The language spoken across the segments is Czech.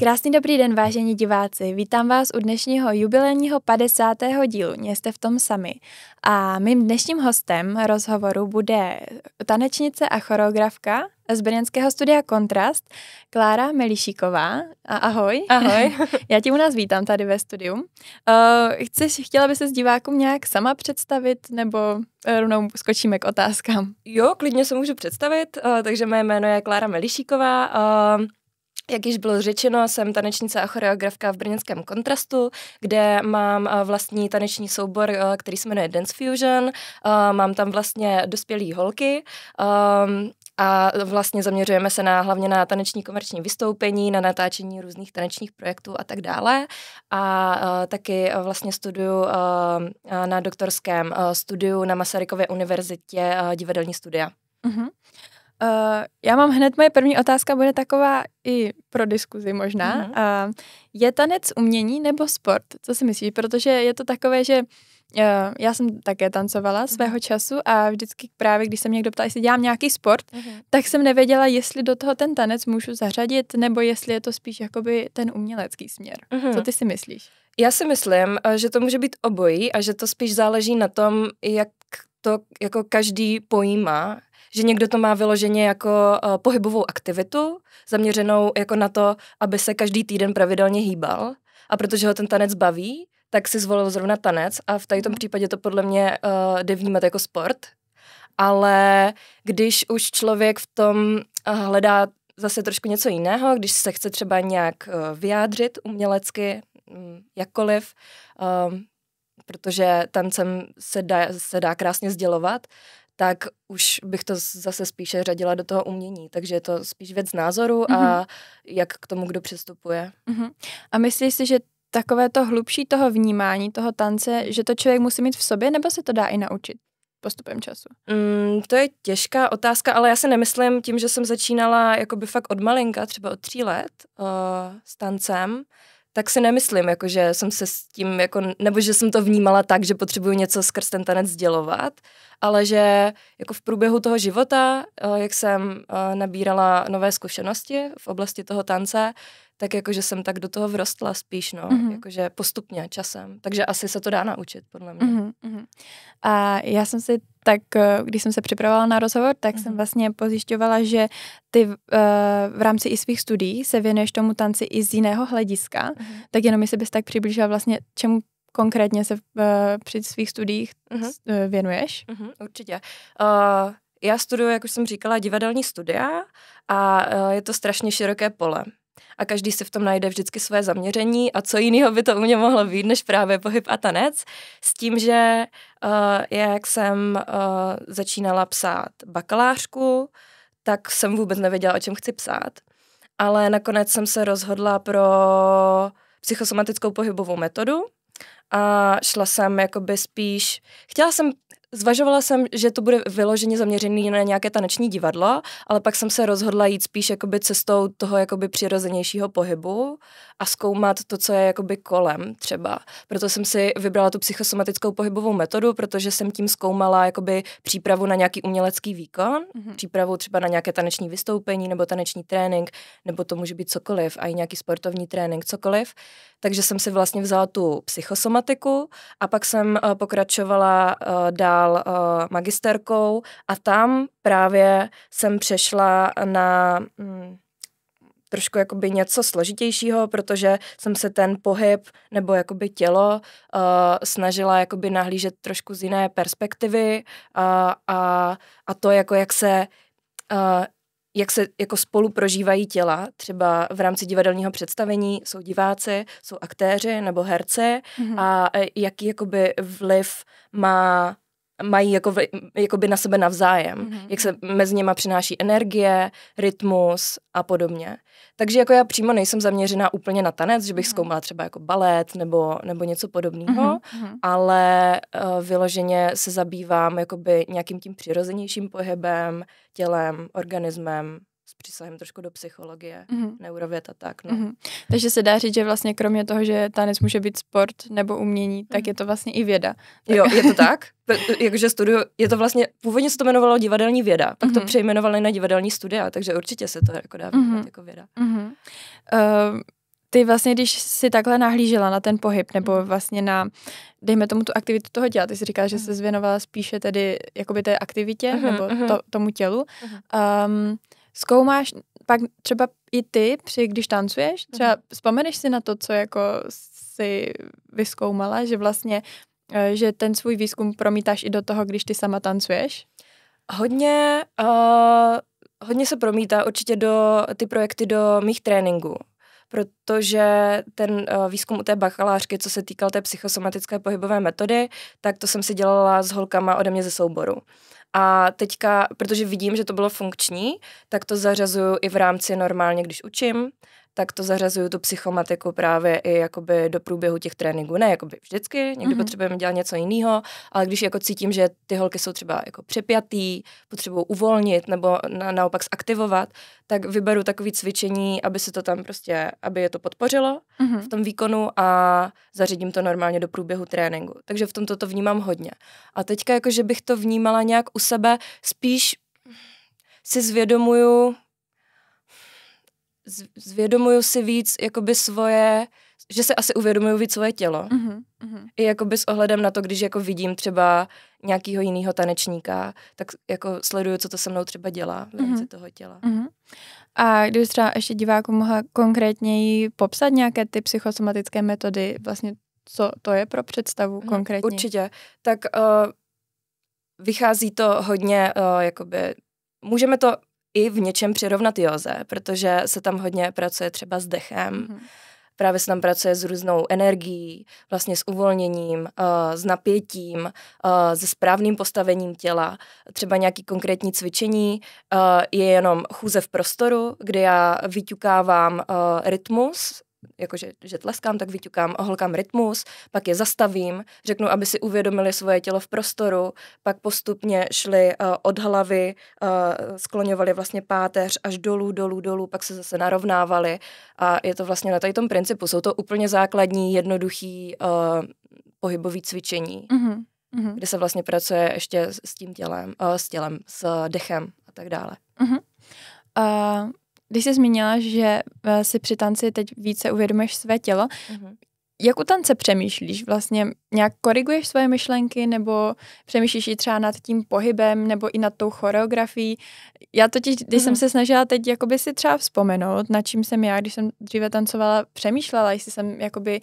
Krásný dobrý den, vážení diváci. Vítám vás u dnešního jubilejního 50. dílu Jste v tom sami. A mým dnešním hostem rozhovoru bude tanečnice a choreografka z brněnského studia Kontrast, Klára Melišíková. A ahoj. Ahoj. Já tě u nás vítám tady ve studiu. Uh, chceš, chtěla by se s divákům nějak sama představit, nebo eh, rovnou skočíme k otázkám? Jo, klidně se můžu představit, uh, takže mé jméno je Klára Melišíková. Uh, eh, jak již bylo řečeno, jsem tanečnice a choreografka v Brněnském kontrastu, kde mám eh, vlastní taneční soubor, eh, který se jmenuje Dance Fusion. Eh, mám tam vlastně dospělé holky ehm, a vlastně zaměřujeme se na hlavně na taneční komerční vystoupení, na natáčení různých tanečních projektů a tak dále. A taky vlastně studuju ehm, na doktorském studiu na Masarykově univerzitě divadelní studia. Mm-hmm. Uh, já mám hned, moje první otázka bude taková i pro diskuzi možná. Mm-hmm. Uh, je tanec umění nebo sport? Co si myslíš? Protože je to takové, že uh, já jsem také tancovala mm-hmm. svého času a vždycky právě, když se mě někdo ptal, jestli dělám nějaký sport, mm-hmm. tak jsem nevěděla, jestli do toho ten tanec můžu zařadit, nebo jestli je to spíš jakoby ten umělecký směr. Mm-hmm. Co ty si myslíš? Já si myslím, že to může být obojí a že to spíš záleží na tom, jak to jako každý pojímá, že někdo to má vyloženě jako uh, pohybovou aktivitu, zaměřenou jako na to, aby se každý týden pravidelně hýbal. A protože ho ten tanec baví, tak si zvolil zrovna tanec a v tady tom mhm. případě to podle mě uh, jde vnímat jako sport. Ale když už člověk v tom eh, hledá zase trošku něco jiného, když se chce třeba nějak uh, vyjádřit umělecky, mm, jakkoliv, um, protože tancem se dá, se dá krásně sdělovat, tak už bych to zase spíše řadila do toho umění. Takže je to spíš věc názoru mm-hmm. a mhm. jak k tomu kdo přistupuje. Mm-hmm. A myslíš si, že takové to hlubší toho vnímání, toho tance, že to člověk musí mít v sobě, nebo se to dá i naučit? postupem času? Mm, to je těžká otázka, ale já si nemyslím tím, že jsem začínala jakoby fakt od malinka, třeba od tří let uh, s tancem, tak si nemyslím, jako, že jsem se s tím, jako, nebo že jsem to vnímala tak, že potřebuju něco skrz ten tanec sdělovat, ale že jako v průběhu toho života, eh, jak jsem eh, nabírala nové zkušenosti v oblasti toho tance, tak jakože jsem tak do toho vrostla spíš, no, mm-hmm. jakože postupně, časem. Takže asi se to dá naučit, podle mě. Mm-hmm. A já jsem si tak, eh, když jsem se připravovala na rozhovor, tak mm-hmm. jsem mhm. vlastně pozjišťovala, že ty uh, v rámci i svých studií se věnuješ tomu tanci i z jiného hlediska, mm-hmm. tak jenom jestli bys tak přiblížila vlastně, čemu konkrétně se uh, při svých studiích mm-hmm. uh, věnuješ? Mm-hmm, určitě. Uh, já studuju, jak už jsem říkala, divadelní studia a uh, je to strašně široké pole a každý si v tom najde vždycky své zaměření a co jiného by to u mě mohlo být, než právě pohyb a tanec, s tím, že uh, jak jsem uh, začínala psát bakalářku, tak jsem vůbec nevěděla, o čem chci psát. Ale nakonec jsem se rozhodla pro psychosomatickou pohybovou metodu, a šla jsem jakoby spíš, chtěla jsem Zvažovala jsem, že to bude vyloženě zaměřený na nějaké taneční divadlo, ale pak jsem se rozhodla jít spíš jakoby cestou toho jakoby přirozenějšího pohybu a zkoumat to, co je jakoby kolem třeba. Proto jsem si vybrala tu psychosomatickou pohybovou metodu, protože jsem tím zkoumala jakoby přípravu na nějaký umělecký výkon, mm-hmm. přípravu třeba na nějaké taneční vystoupení nebo taneční trénink, nebo to může být cokoliv, a i nějaký sportovní trénink, cokoliv. Takže jsem si vlastně vzala tu psychosomatiku a pak jsem eh, pokračovala eh, dál dál uh, eh, magisterkou a tam právě jsem přešla na mm, trošku jakoby něco složitějšího, protože jsem se ten pohyb nebo jakoby tělo uh, snažila jakoby nahlížet trošku z jiné perspektivy a a, a to jako jak se uh, jak se jako spolu prožívají těla, třeba v rámci divadelního představení jsou diváci, jsou aktéři nebo herci mm-hmm. a jaký jakoby vliv má mají jako, jakoby na sebe navzájem, mm-hmm. jak se mezi něma přináší energie, rytmus a podobně. Takže jako já přímo nejsem zaměřená úplně na tanec, že bych mm-hmm. zkoumala třeba jako balet nebo, nebo něco podobného, mm-hmm. ale uh, vyloženě se zabývám jakoby nějakým tím přirozenějším pohybem, tělem, organismem s přísahem trošku do psychologie, mm-hmm. neurověd a tak. No. Mm-hmm. Takže se dá říct, že vlastně kromě toho, že tanec může být sport nebo umění, tak mhm. je to vlastně i věda. Tak... Jo, je to tak. Jakože studio, je to vlastně, původně se to jmenovalo divadelní věda, pak mm-hmm. to mhm. přejmenovali na divadelní studia, takže určitě se to jako dá mm-hmm. jako věda. Mm-hmm. Uh, ty vlastně, když si takhle nahlížela na ten pohyb, nebo mhm. vlastně na, dejme tomu tu aktivitu toho těla, ty jsi říkala, že se zvěnovala spíše tedy jakoby té aktivitě, uh-huh, nebo to, tomu tělu. Uh-huh. Um, zkoumáš pak třeba i ty, při, když tancuješ, třeba mhm. vzpomeneš si na to, co jako si vyskoumala, že vlastně, eh, že ten svůj výzkum promítáš i do toho, když ty sama tancuješ? Hodně, uh, hodně se promítá určitě do ty projekty do mých tréninků protože ten uh, výzkum u té bakalářky, co se týkal té psychosomatické pohybové metody, tak to jsem si dělala s holkama ode mě ze souboru. A teďka, protože vidím, že to bylo funkční, tak to zařazuju i v rámci normálně, když učím, tak to zařazuju tu psychomatiku právě i jakoby do průběhu těch tréninků. Ne jakoby vždycky, někdy mm-hmm. potřebujeme dělat něco jiného, ale když jako cítím, že ty holky jsou třeba jako přepjatý, potřebují uvolnit nebo na, naopak zaktivovat, tak vyberu takové cvičení, aby se to tam prostě, aby je to podpořilo mm-hmm. v tom výkonu a zařídím to normálně do průběhu tréninku. Takže v tomto to vnímám hodně. A teďka jako, že bych to vnímala nějak u sebe, spíš si zvědomuju, zvědomuju si víc jakoby svoje, že se asi uvědomuju víc svoje tělo. Mm-hmm. I jakoby s ohledem na to, když jako vidím třeba nějakého jiného tanečníka, tak jako sleduju, co to se mnou třeba dělá v rámci mm-hmm. toho těla. Mm-hmm. A když třeba ještě diváku mohla konkrétněji popsat nějaké ty psychosomatické metody, vlastně co to je pro představu mm-hmm. konkrétně? Určitě. Tak uh, vychází to hodně uh, jakoby můžeme to i v něčem přirovnat józe, protože se tam hodně pracuje třeba s dechem, mm-hmm. právě se tam pracuje s různou energií, vlastně s uvolněním, uh, s napětím, uh, se správným postavením těla. Třeba nějaký konkrétní cvičení uh, je jenom chůze v prostoru, kde já vyťukávám uh, rytmus jakože že tleskám, tak vyťukám, oholkám rytmus, pak je zastavím, řeknu, aby si uvědomili svoje tělo v prostoru, pak postupně šli uh, od hlavy, uh, skloňovali vlastně páteř až dolů, dolů, dolů, pak se zase narovnávali a je to vlastně na tady tom principu. Jsou to úplně základní, jednoduchý uh, pohybový cvičení, Mm-hmm. kde se vlastně pracuje ještě s tím tělem, uh, s tělem, s dechem a tak dále. Mm-hmm. Uh, když jsi zmínila, že eh, si při tanci teď více uvědomuješ své tělo, mm-hmm. jak u tance přemýšlíš? Vlastně nějak koriguješ svoje myšlenky nebo přemýšlíš i třeba nad tím pohybem nebo i nad tou choreografií? Já totiž, když mm-hmm. jsem mhm. se snažila teď jakoby si třeba vzpomenout, nad čím jsem já, když jsem dříve tancovala, přemýšlela, jestli jsem jakoby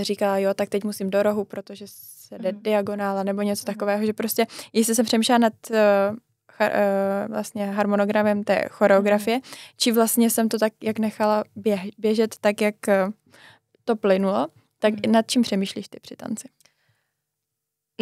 říkala, jo, tak teď musím do rohu, protože se jde mm-hmm. diagonála nebo něco mm-hmm. takového, že prostě, jestli jsem přemýšlela nad eh, Eh, vlastně harmonogramem té choreografie, mhm. či vlastně jsem to tak, jak nechala běžet, tak jak eh, to plynulo, tak mhm. nad čím přemýšlíš ty při tanci?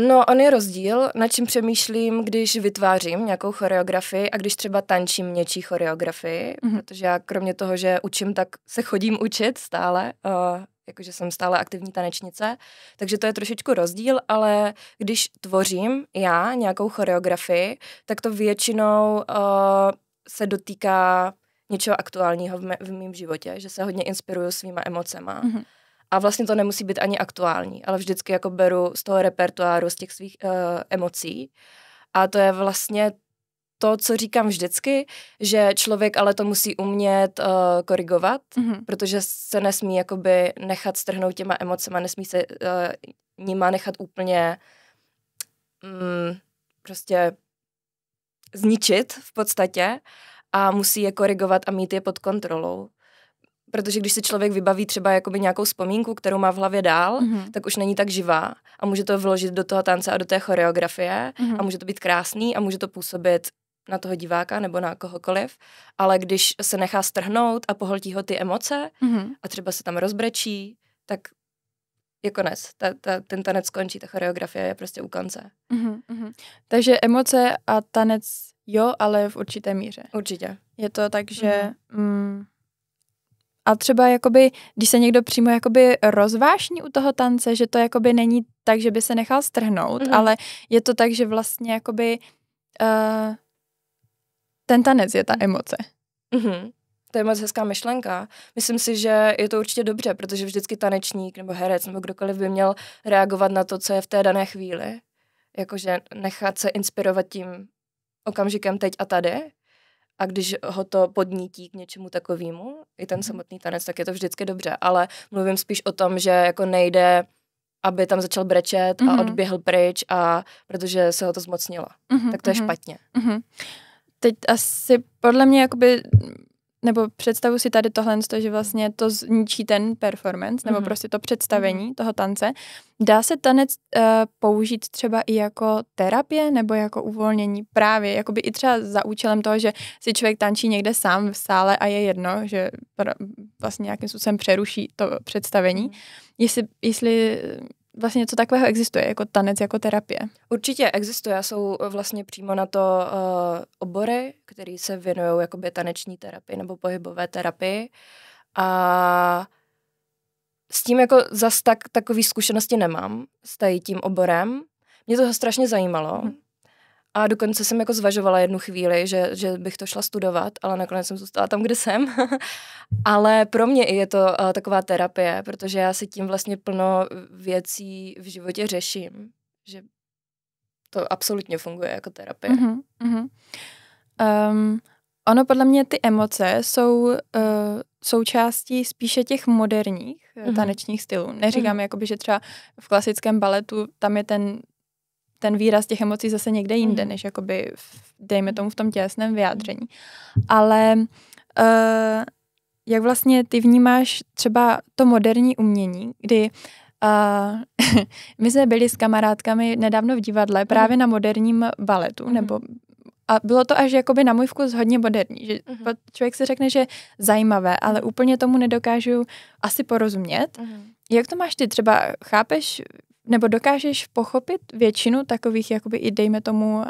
No, on je rozdíl, nad čím přemýšlím, když vytvářím nějakou choreografii a když třeba tančím něčí choreografii, mm-hmm. protože já kromě toho, že učím, tak se chodím učit stále. Uh, jakože jsem stále aktivní tanečnice, takže to je trošičku rozdíl, ale když tvořím já nějakou choreografii, tak to většinou uh, se dotýká něčeho aktuálního v, mém životě, že se hodně inspiruju svýma emocema. Mm-hmm. A vlastně to nemusí být ani aktuální, ale vždycky jako beru z toho repertoáru, z těch svých uh, emocí. A to je vlastně to, co říkám vždycky, že člověk ale to musí umět uh, korigovat, mm-hmm. protože se nesmí jakoby nechat strhnout těma emocema, nesmí se uh, nima nechat úplně um, prostě zničit v podstatě a musí je korigovat a mít je pod kontrolou. Protože když se člověk vybaví třeba jakoby nějakou vzpomínku, kterou má v hlavě dál, mm-hmm. tak už není tak živá a může to vložit do toho tance a do té choreografie mm-hmm. a může to být krásný a může to působit na toho diváka nebo na kohokoliv, ale když se nechá strhnout a pohltí ho ty emoce mm-hmm. a třeba se tam rozbrečí, tak je konec. Ta, ta, ten tanec skončí, ta choreografie je prostě u konce. Mm-hmm. Takže emoce a tanec jo, ale v určité míře. Určitě. Je to tak, že... Mm-hmm. Mm, a třeba jakoby, když se někdo přímo jakoby rozvášní u toho tance, že to jakoby není tak, že by se nechal strhnout, mm-hmm. ale je to tak, že vlastně jakoby... Uh, ten tanec je ta mhm. emoce. Mm-hmm. To je moc hezká myšlenka. Myslím si, že je to určitě dobře, protože vždycky tanečník nebo herec nebo kdokoliv by měl reagovat na to, co je v té dané chvíli. Jakože nechat se inspirovat tím okamžikem teď a tady. A když ho to podnítí k něčemu takovému, i ten mhm. samotný tanec, tak je to vždycky dobře. Ale mluvím spíš o tom, že jako nejde aby tam začal brečet mm-hmm. a mhm. odběhl pryč, a protože se ho to zmocnilo. Mm-hmm. Tak to je špatně. Mm-hmm teď asi podle mě jakoby nebo představu si tady tohle, že vlastně to zničí ten performance, nebo mm-hmm. prostě to představení mm-hmm. toho tance. Dá se tanec uh, použít třeba i jako terapie, nebo jako uvolnění právě, jakoby i třeba za účelem toho, že si člověk tančí někde sám v sále a je jedno, že vlastně nějakým způsobem přeruší to představení. Mm-hmm. Jestli, jestli vlastně něco takového existuje, jako tanec, jako terapie? Určitě existuje, jsou eh, vlastně přímo na to uh, obory, které se věnují jakoby taneční terapii nebo pohybové terapii a s tím jako zas tak takový zkušenosti nemám s tím oborem. Mě to strašně zajímalo, hmm. A dokonce jsem jako zvažovala jednu chvíli, že, že bych to šla studovat, ale nakonec jsem zůstala tam, kde jsem. ale pro mě je to uh, taková terapie, protože já si tím vlastně plno věcí v životě řeším, že to absolutně funguje jako terapie. Mm-hmm, Um, ono podle mě ty emoce jsou uh, součástí spíše těch moderních mm-hmm. tanečních stylů. Neříkám, mm-hmm. jakoby, že třeba v klasickém baletu tam je ten ten výraz těch emocí zase někde jinde, mhm. než jakoby, v, dejme tomu, v tom těsném mhm. vyjádření. Ale uh, jak vlastně ty vnímáš třeba to moderní umění, kdy uh, my jsme byli s kamarádkami nedávno v divadle mhm. právě na moderním baletu, nebo a bylo to až jakoby na můj vkus hodně moderní. Že uh-huh. Člověk si řekne, že zajímavé, ale úplně tomu nedokážu asi porozumět. Uh-huh. Jak to máš ty? Třeba chápeš nebo dokážeš pochopit většinu takových, jakoby i dejme tomu, uh,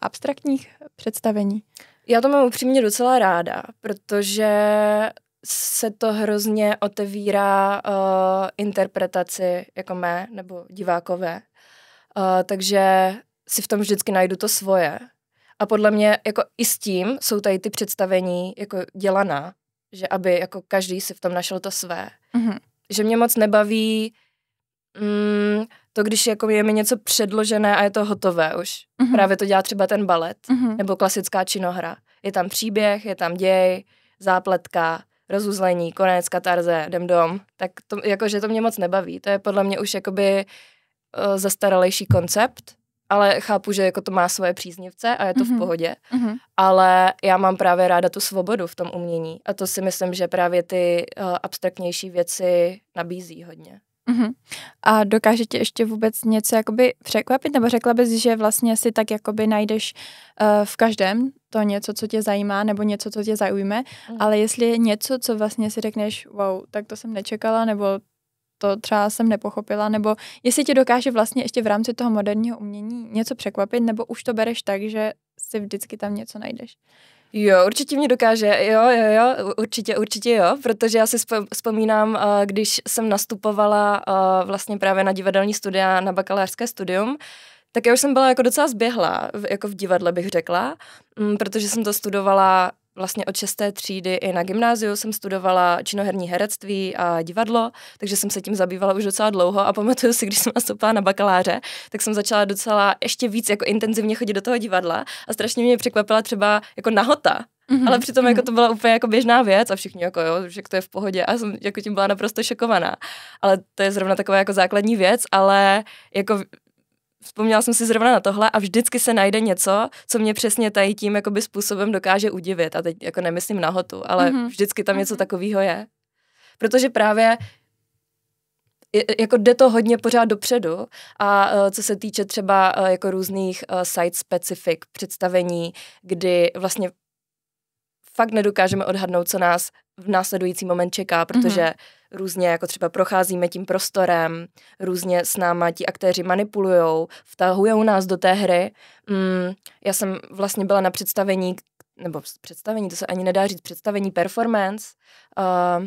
abstraktních představení? Já to mám upřímně docela ráda, protože se to hrozně otevírá uh, interpretaci jako mé nebo divákové. Uh, takže si v tom vždycky najdu to svoje. A podle mě jako i s tím jsou tady ty představení jako dělaná, že aby jako každý si v tom našel to své. Mm-hmm. Že mě moc nebaví Mm, to, když jako je mi něco předložené a je to hotové už. Mm-hmm. Právě to dělá třeba ten balet mm-hmm. nebo klasická činohra. Je tam příběh, je tam děj, zápletka, rozuzlení, konec, katarze, jdem dom. Tak to, jakože to mě moc nebaví. To je podle mě už jakoby uh, zastaralejší koncept, ale chápu, že jako to má svoje příznivce a je to mm-hmm. v mhm. pohodě. Mm-hmm. Ale já mám právě ráda tu svobodu v tom umění a to si myslím, že právě ty uh, abstraktnější věci nabízí hodně. Uh-huh. A dokáže tě ještě vůbec něco jakoby překvapit, nebo řekla bys, že vlastně si tak jakoby najdeš uh, v každém to něco, co tě zajímá, nebo něco, co tě zaujme, uh-huh. ale jestli je něco, co vlastně si řekneš, wow, tak to jsem nečekala, nebo to třeba jsem nepochopila, nebo jestli tě dokáže vlastně ještě v rámci toho moderního umění něco překvapit, nebo už to bereš tak, že si vždycky tam něco najdeš. Jo, určitě mě dokáže, jo, jo, jo, určitě, určitě jo, protože já si vzpomínám, eh, když jsem nastupovala eh, vlastně právě na divadelní studia, na bakalářské studium, tak já už jsem byla jako docela zběhla, jako v divadle bych řekla, mm, protože jsem to studovala vlastně od šesté třídy i na gymnáziu jsem studovala činoherní herectví a divadlo, takže jsem se tím zabývala už docela dlouho a pamatuju si, když jsem nastoupila na bakaláře, tak jsem začala docela ještě víc jako intenzivně chodit do toho divadla a strašně mě překvapila třeba jako nahota, Mm-hmm. Ale přitom jako mhm. to byla úplně jako běžná věc a všichni jako jo, že to je v pohodě a jsem jako tím byla naprosto šokovaná. Ale to je zrovna taková jako základní věc, ale jako Vzpomněla jsem si zrovna na tohle a vždycky se najde něco, co mě přesně tady tím jakoby způsobem dokáže udivit. A teď jako nemyslím nahotu, ale mm-hmm. vždycky tam mm-hmm. něco mhm. takového je. Protože právě jako jde to hodně pořád dopředu a e, co se týče třeba e, jako různých e, site-specific představení, kdy vlastně fakt nedokážeme odhadnout, co nás v následující moment čeká, protože mm-hmm různě jako třeba procházíme tím prostorem, různě s náma ti aktéři manipulujou, vtahují nás do té hry. Mm, já jsem vlastně byla na představení, nebo představení, to se ani nedá říct, představení performance, uh,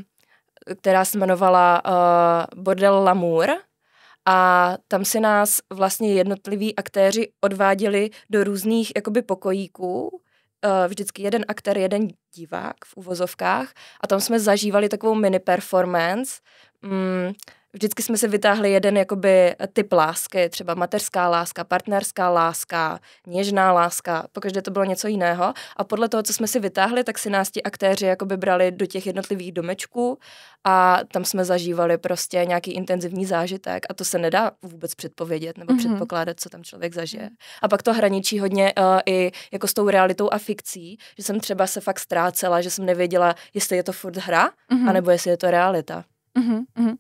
která se jmenovala uh, Bordel Lamour a tam si nás vlastně jednotliví aktéři odváděli do různých jakoby pokojíků, Eh, vždycky jeden aktér, jeden divák v uvozovkách a tam jsme zažívali takovou mini performance. Mm, Vždycky jsme si vytáhli jeden jakoby typ lásky, třeba mateřská láska, partnerská láska, něžná láska, pokaždé to bylo něco jiného. A podle toho, co jsme si vytáhli, tak si nás ti aktéři jakoby brali do těch jednotlivých domečků a tam jsme zažívali prostě nějaký intenzivní zážitek a to se nedá vůbec předpovědět nebo mm-hmm. předpokládat, co tam člověk zažije. A pak to hraničí hodně uh, i jako s tou realitou a fikcí, že jsem třeba se fakt ztrácela, že jsem nevěděla, jestli je to furt hra, mm-hmm. anebo jestli je to realita. Uh-huh, uh-huh.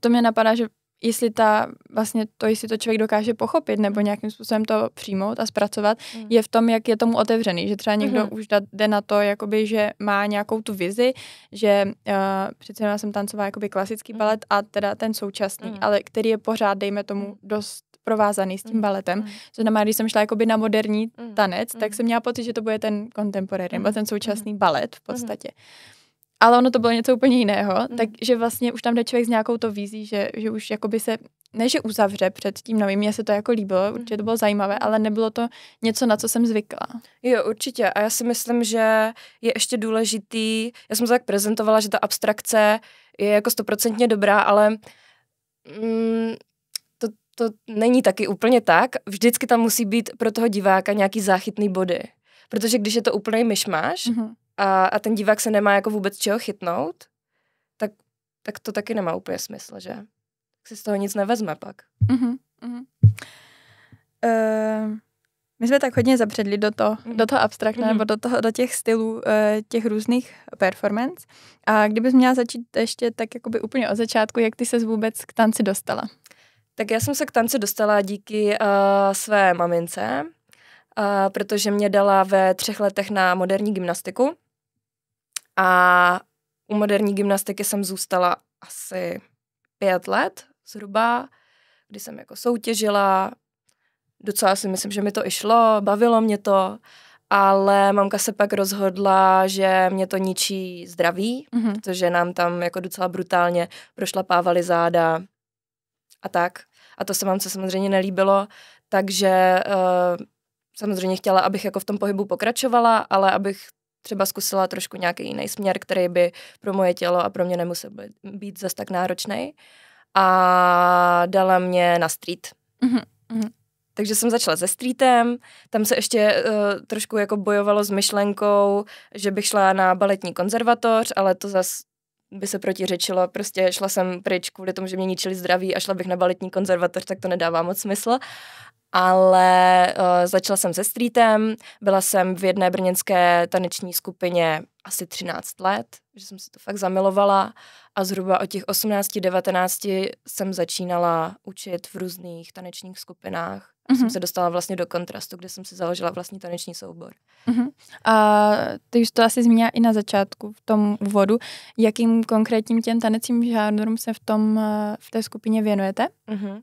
To mě napadá, že jestli ta, vlastně to, jestli to člověk dokáže pochopit nebo nějakým způsobem to přijmout a zpracovat, mm. je v tom, jak je tomu otevřený. Že třeba někdo mm. už da, jde na to, jakoby, že má nějakou tu vizi, že uh, přece já jsem tancovala jakoby klasický mm. balet a teda ten současný, mm. ale který je pořád, dejme tomu, mm. dost provázaný s tím mm. baletem. Mm. To znamená, když jsem šla jakoby na moderní mm. tanec, mm. tak jsem měla pocit, že to bude ten kontemporary, mm. nebo ten současný mm. balet v mm. podstatě. Mm ale ono to bylo něco úplně jiného, mm. takže vlastně už tam jde člověk s nějakou to vízí, že, že už jakoby se, ne že uzavře před tím novým, mně se to jako líbilo, mhm. určitě to bylo zajímavé, ale nebylo to něco, na co jsem zvykla. Jo, určitě a já si myslím, že je ještě důležitý, já jsem to tak prezentovala, že ta abstrakce je jako stoprocentně dobrá, ale mm, to, to není taky úplně tak, vždycky tam musí být pro toho diváka nějaký záchytný body, protože když je to úplný myšmáš, mm-hmm a, a ten divák se nemá jako vůbec čeho chytnout, tak, tak to taky nemá úplně smysl, že? Tak si z toho nic nevezme pak. Mm-hmm, Uh, my jsme tak hodně zapředli do, to, mm-hmm. do toho abstraktu mm-hmm. nebo do, toho, do těch stylů uh, těch různých performance. A kdybys měla začít ještě tak jakoby úplně od začátku, jak ty se vůbec k tanci dostala? Tak já jsem se k tanci dostala díky uh, své mamince, uh, protože mě dala ve třech letech na moderní gymnastiku a u moderní gymnastiky jsem zůstala asi pět let zhruba, kdy jsem jako soutěžila. Docela si myslím, že mi to i šlo, bavilo mě to, ale mamka se pak rozhodla, že mě to ničí zdraví, mm-hmm. protože nám tam jako docela brutálně prošlapávali záda a tak. A to se co samozřejmě nelíbilo, takže uh, samozřejmě chtěla, abych jako v tom pohybu pokračovala, ale abych třeba zkusila trošku nějaký jiný směr, který by pro moje tělo a pro mě nemusel být, být zas tak náročný. A dala mě na street. Mm-hmm. Takže jsem začala se streetem, tam se ještě uh, trošku jako bojovalo s myšlenkou, že bych šla na baletní konzervatoř, ale to zas by se protiřečilo. Prostě šla jsem pryč kvůli tomu, že mě ničili zdraví a šla bych na baletní konzervatoř, tak to nedává moc smysl ale uh, začala jsem se streetem, byla jsem v jedné brněnské taneční skupině asi 13 let, že jsem se to fakt zamilovala a zhruba od těch 18-19 jsem začínala učit v různých tanečních skupinách. Mm-hmm. Jsem mhm. se dostala vlastně do kontrastu, kde jsem si založila vlastní taneční soubor. Mm-hmm. A ty už to asi zmínila i na začátku v tom úvodu. Jakým konkrétním těm tanecím žánrům se v, tom, eh, v té skupině věnujete? Mm-hmm.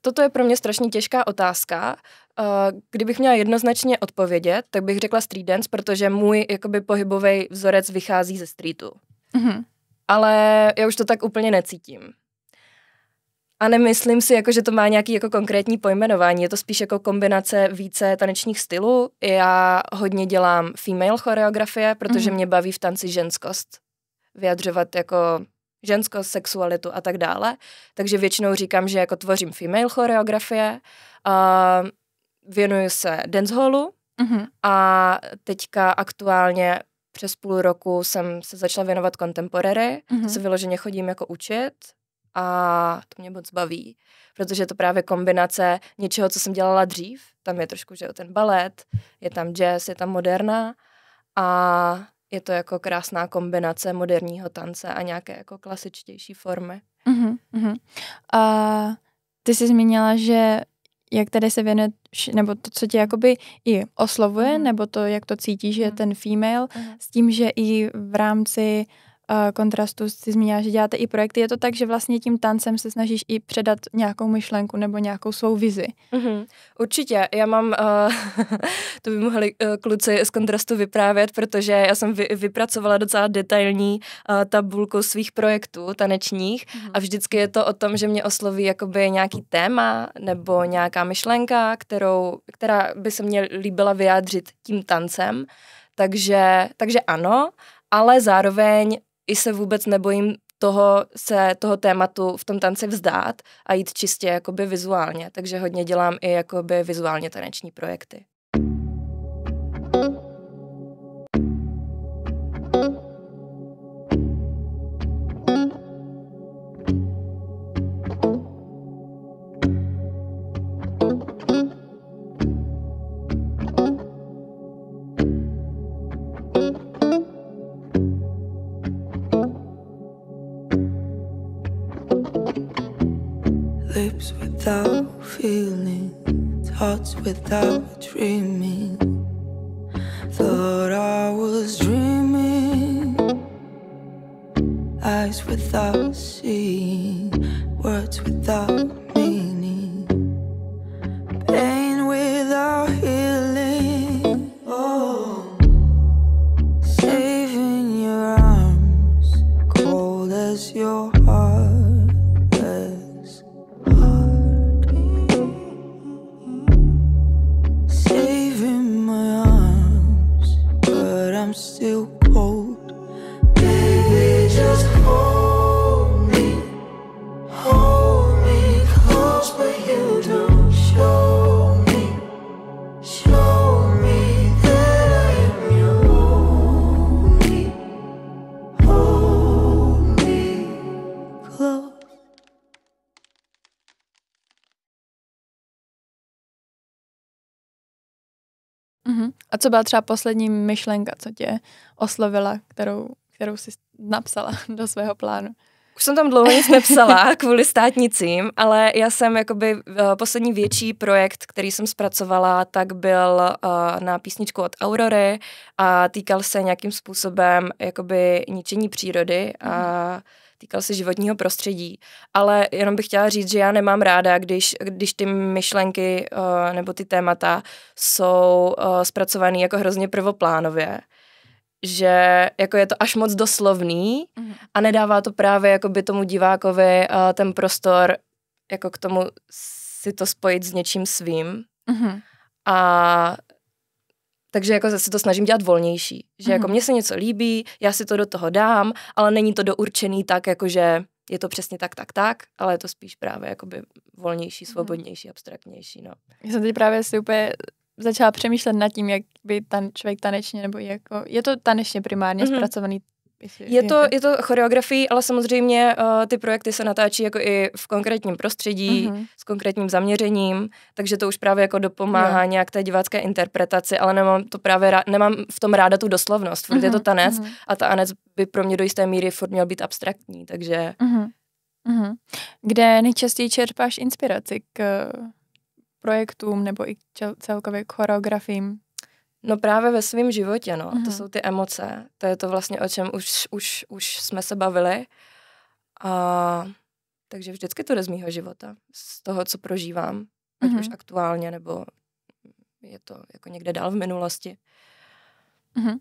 Toto je pro mě strašně těžká otázka. Eh, kdybych měla jednoznačně odpovědět, tak bych řekla street dance, protože můj jakoby pohybový vzorec vychází ze streetu. Mm-hmm. Ale já už to tak úplně necítím. A nemyslím si, jako, že to má nějaký jako konkrétní pojmenování. Je to spíš jako kombinace více tanečních stylů. Já hodně dělám female choreografie, protože mm-hmm. mě baví v tanci ženskost vyjadřovat jako ženskou sexualitu a tak dále. Takže většinou říkám, že jako tvořím female choreografie, a věnuju se dancehallu mm-hmm. a teďka aktuálně přes půl roku jsem se začala věnovat contemporary, mm-hmm. to se vyloženě chodím jako učit a to mě moc baví, protože je to právě kombinace něčeho, co jsem dělala dřív, tam je trošku, že ten balet, je tam jazz, je tam moderna a je to jako krásná kombinace moderního tance a nějaké jako klasičtější formy. Uh-huh, uh-huh. A ty jsi zmínila, že jak tady se věnuješ, nebo to, co tě jakoby i oslovuje, uh-huh. nebo to, jak to cítíš, že je ten female, uh-huh. s tím, že i v rámci uh, Eh, kontrastu si zmínila, že děláte i projekty. Je to tak, že vlastně tím tancem se snažíš i předat nějakou myšlenku nebo nějakou svou vizi? Mm-hmm. Určitě. Já mám, uh, to by mohli uh, kluci z kontrastu vyprávět, protože já jsem vy, vypracovala docela detailní uh, tabulku svých projektů tanečních mm-hmm. a vždycky je to o tom, že mě osloví jakoby nějaký téma nebo nějaká myšlenka, kterou, která by se mě líbila vyjádřit tím tancem. Takže, takže ano, ale zároveň i se vůbec nebojím toho se toho tématu v tom tanci vzdát a jít čistě jakoby vizuálně. Takže hodně dělám i jakoby vizuálně taneční projekty. thank you without feeling, thoughts without dreaming. Thought I was dreaming, eyes without seeing, words without co byla třeba poslední myšlenka, co tě oslovila, kterou, kterou jsi napsala do svého plánu? Už jsem tam dlouho nic nepsala kvůli státnicím, ale já jsem jakoby uh, poslední větší projekt, který jsem zpracovala, tak byl uh, na písničku od Aurory a týkal se nějakým způsobem jakoby ničení přírody a mm týkal se životního prostředí. Ale jenom bych chtěla říct, že já nemám ráda, když, když ty myšlenky uh, nebo ty témata jsou uh, eh, zpracované jako hrozně prvoplánově že jako je to až moc doslovný mm. a nedává to právě jakoby tomu divákovi uh, ten prostor jako k tomu si to spojit s něčím svým. Mm. A takže jako zase to snažím dělat volnější. Že mm-hmm. jako mhm. mně se něco líbí, já si to do toho dám, ale není to dourčený tak, jakože je to přesně tak, tak, tak, ale je to spíš právě jakoby volnější, mhm. svobodnější, abstraktnější, no. Já jsem teď právě si úplně začala přemýšlet nad tím, jak by tan, člověk tanečně, nebo jako, je to tanečně primárně mm-hmm. zpracovaný Jestli, je, to, je to choreografii, ale samozřejmě uh, ty projekty se natáčí jako i v konkrétním prostředí, mm-hmm. s konkrétním zaměřením, takže to už právě jako dopomáhá no. nějak té divácké interpretaci, ale nemám to právě rá, nemám v tom ráda tu doslovnost, furt mm-hmm. je to mhm. tanec mm-hmm. a ta tanec by pro mě do jisté míry furt měl být abstraktní, takže... Mm-hmm. Mm-hmm. Kde nejčastěji čerpáš inspiraci k projektům nebo i celkově k choreografiím? No právě ve svém životě, no. Mm-hmm. To mhm. jsou ty emoce. To je to vlastně, o čem už, už, už jsme se bavili. A takže vždycky to jde z mýho života. Z toho, co prožívám. Ať mm-hmm. už mhm. aktuálně, nebo je to jako někde dál v minulosti. Uh-huh.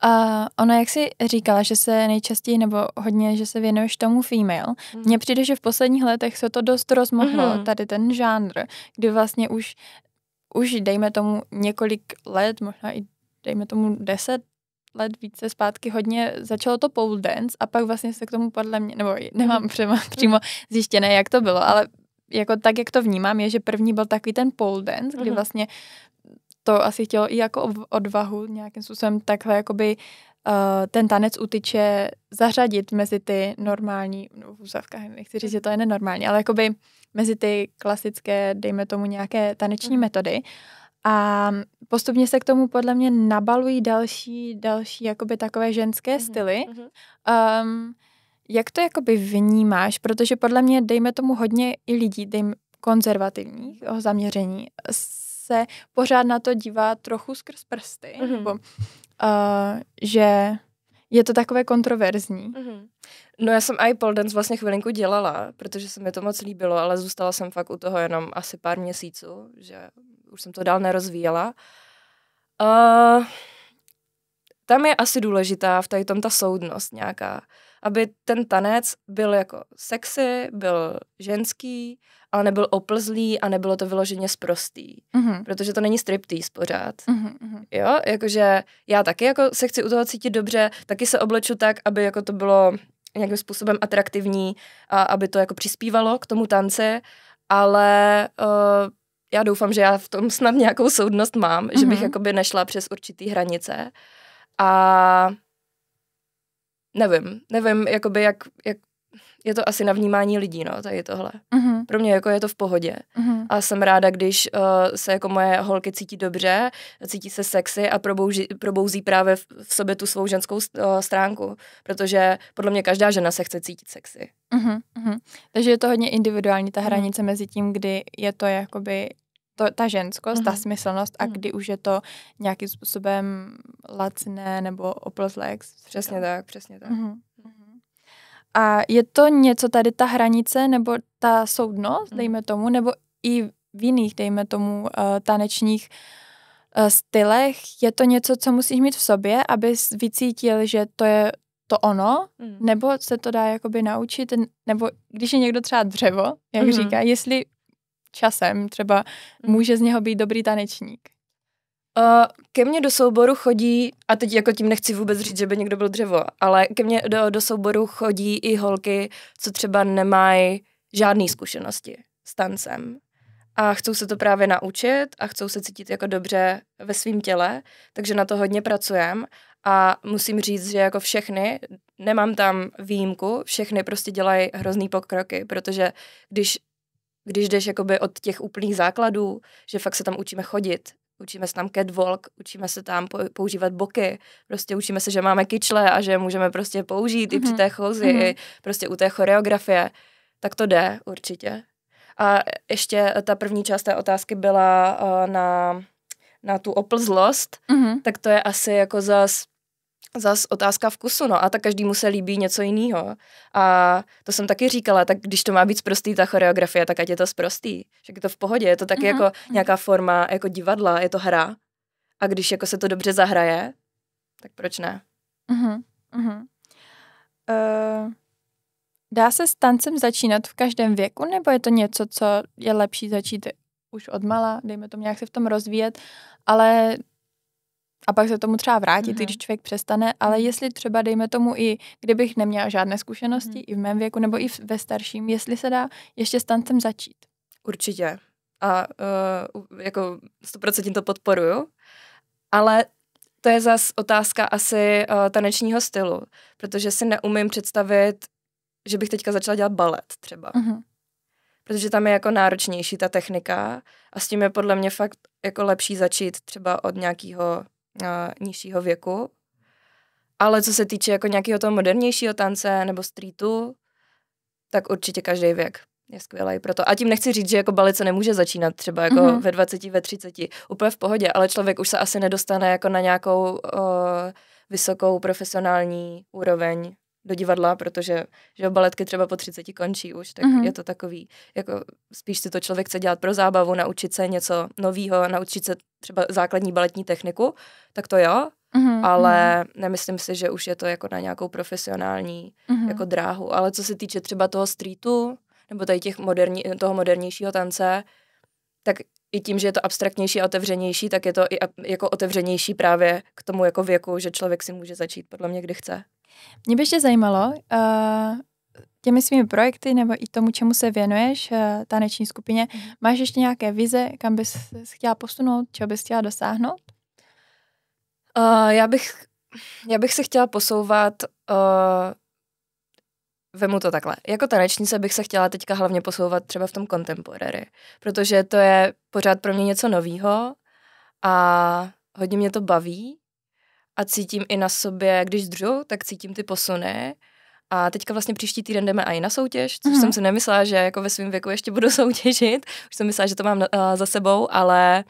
A ona, jak si říkala, že se nejčastěji nebo hodně, že se věnuješ tomu female, uh-huh. mně přijde, že v posledních letech se to dost rozmohlo, uh-huh. tady ten žánr, kdy vlastně už už dejme tomu několik let, možná i dejme tomu deset let více zpátky hodně začalo to pole dance a pak vlastně se k tomu podle mě, nebo nemám mhm. přímo, přímo zjištěné, jak to bylo, ale jako tak, jak to vnímám, je, že první byl takový ten pole dance, kdy mhm. vlastně to asi chtělo i jako odvahu nějakým způsobem takhle jakoby Eh, ten tanec utyče zařadit mezi ty normální, no v úzavkách, nechci říct, že to je nenormální, ale jakoby mezi ty klasické, dejme tomu nějaké taneční mhm. metody. A postupně se k tomu podle mě nabalují další, další jakoby takové ženské mhm, styly. Um, jak to jakoby vnímáš? Protože podle mě, dejme tomu hodně i lidí, dejme konzervativních zaměření, se pořád na to dívá trochu skrz prsty. Mm-hmm. Nebo uh, že je to takové kontroverzní. Mm-hmm. No já jsem i pole dance vlastně chvilinku dělala, protože se mi to moc líbilo, ale zůstala jsem fakt u toho jenom asi pár měsíců, že už jsem to dál nerozvíjela. Uh, tam je asi důležitá v tady tom ta soudnost nějaká aby ten tanec byl jako sexy, byl ženský, ale nebyl oplzlý a nebylo to vyloženě sprostý. Mm-hmm. Protože to není striptease pořád. Mm-hmm. Jo, jakože já taky jako se chci u toho cítit dobře, taky se obleču tak, aby jako to bylo nějakým způsobem atraktivní a aby to jako přispívalo k tomu tanci, ale uh, já doufám, že já v tom snad nějakou soudnost mám, mm-hmm. že bych mhm. jakoby nešla přes určitý hranice. A nevím, nevím, jakoby jak, jak je to asi na vnímání lidí, no, tady tohle. Uh-huh. Pro mě jako je to v pohodě. Uh-huh. A jsem ráda, když uh, se jako moje holky cítí dobře, cítí se sexy a probouží, probouzí právě v, v sobě tu svou ženskou eh, stránku. Protože podle mě každá žena se chce cítit sexy. Uh-huh. Uh-huh. Takže je to hodně individuální ta hranice uh-huh. mezi tím, kdy je to jakoby to, ta ženskost, mm-hmm. ta mhm. smyslnost a mhm. kdy už je to nějakým způsobem lacné nebo oplzlex. Přesně tak, tak, přesně tak. Mm-hmm. A je to něco tady ta hranice nebo ta soudnost, mm. dejme tomu, nebo i v jiných, dejme tomu, uh, tanečních uh, stylech, je to něco, co musíš mít v sobě, abys vycítil, že to je to ono, mm. nebo se to dá jakoby naučit, nebo když je někdo třeba dřevo, jak mm. říká, jestli časem třeba mhm. může z něho být dobrý tanečník? Uh, ke mně do souboru chodí, a teď jako tím nechci vůbec říct, že by někdo byl dřevo, ale ke mně do, do souboru chodí i holky, co třeba nemají žádné zkušenosti s tancem a chcou se to právě naučit a chcou se cítit jako dobře ve svém těle, takže na to hodně pracujem a musím říct, že jako všechny, nemám tam výjimku, všechny prostě dělají hrozný pokroky, protože když když jdeš jakoby od těch úplných základů, že fakt se tam učíme chodit, učíme se tam catwalk, učíme se tam používat boky, prostě učíme se, že máme kyčle a že můžeme prostě použít mm-hmm. i při mhm. té chozi, mm-hmm. i prostě u té choreografie, tak to jde určitě. A ještě ta první část té otázky byla uh, na, na tu oplzlost, mm-hmm. tak to je asi jako zas zas otázka vkusu, no a tak každému se líbí něco jiného. A to jsem taky říkala, tak když to má být prostý ta choreografie, tak ať je to sprostý. Však je to v pohodě, je to taky mm-hmm. jako mhm. nějaká forma jako divadla, je to hra. A když jako se to dobře zahraje, tak proč ne? Mm-hmm. Mm-hmm. Uh, dá se s tancem začínat v každém věku, nebo je to něco, co je lepší začít už od mala, dejme tomu nějak se v tom rozvíjet, ale a pak se tomu třeba vrátit, mm-hmm. když mhm. člověk přestane, ale mhm. jestli třeba, dejme tomu, i kdybych neměla žádné zkušenosti, mm-hmm. i v mém věku nebo i ve starším, jestli se dá ještě s tancem začít. Určitě. A uh, jako 100% to podporuju. Ale to je zas otázka asi uh, tanečního stylu, protože si neumím představit, že bych teďka začala dělat balet třeba. Mm-hmm. Protože tam je jako náročnější ta technika a s tím je podle mě fakt jako lepší začít třeba od nějakého uh, nižšího věku. Ale co se týče jako nějakého toho modernějšího tance nebo streetu, tak určitě každý věk je skvělý pro to. A tím nechci říct, že jako balice nemůže začínat třeba jako mm-hmm. ve 20, ve 30, úplně v pohodě, ale člověk už se asi nedostane jako na nějakou uh, vysokou profesionální úroveň do divadla, protože že baletky třeba po 30 končí už, tak mm-hmm. je to takový, jako spíš si to člověk chce dělat pro zábavu, naučit se něco nového, naučit se třeba základní baletní techniku, tak to jo, mm-hmm. ale mhm. nemyslím si, že už je to jako na nějakou profesionální mm-hmm. jako dráhu, ale co se týče třeba toho streetu, nebo tady těch moderní, toho modernějšího tance, tak i tím, že je to abstraktnější a otevřenější, tak je to i jako otevřenější právě k tomu jako věku, že člověk si může začít podle mě, kdy chce. Mě by ještě zajímalo, uh, těmi svými projekty nebo i tomu, čemu se věnuješ, uh, taneční skupině, mhm. máš ještě nějaké vize, kam bys chtěla posunout, čeho bys chtěla dosáhnout? Uh, já, bych, já bych se chtěla posouvat uh, vemu to takhle. Jako tanečnice bych se chtěla teďka hlavně posouvat třeba v tom contemporary, protože to je pořád pro mě něco novýho a hodně mě to baví a cítím i na sobě, když zdřu, tak cítím ty posuny. A teďka vlastně příští týden jdeme i na soutěž, což mm-hmm. jsem mhm. si nemyslela, že jako ve svém věku ještě budu soutěžit. Už jsem myslela, že to mám uh, za sebou, ale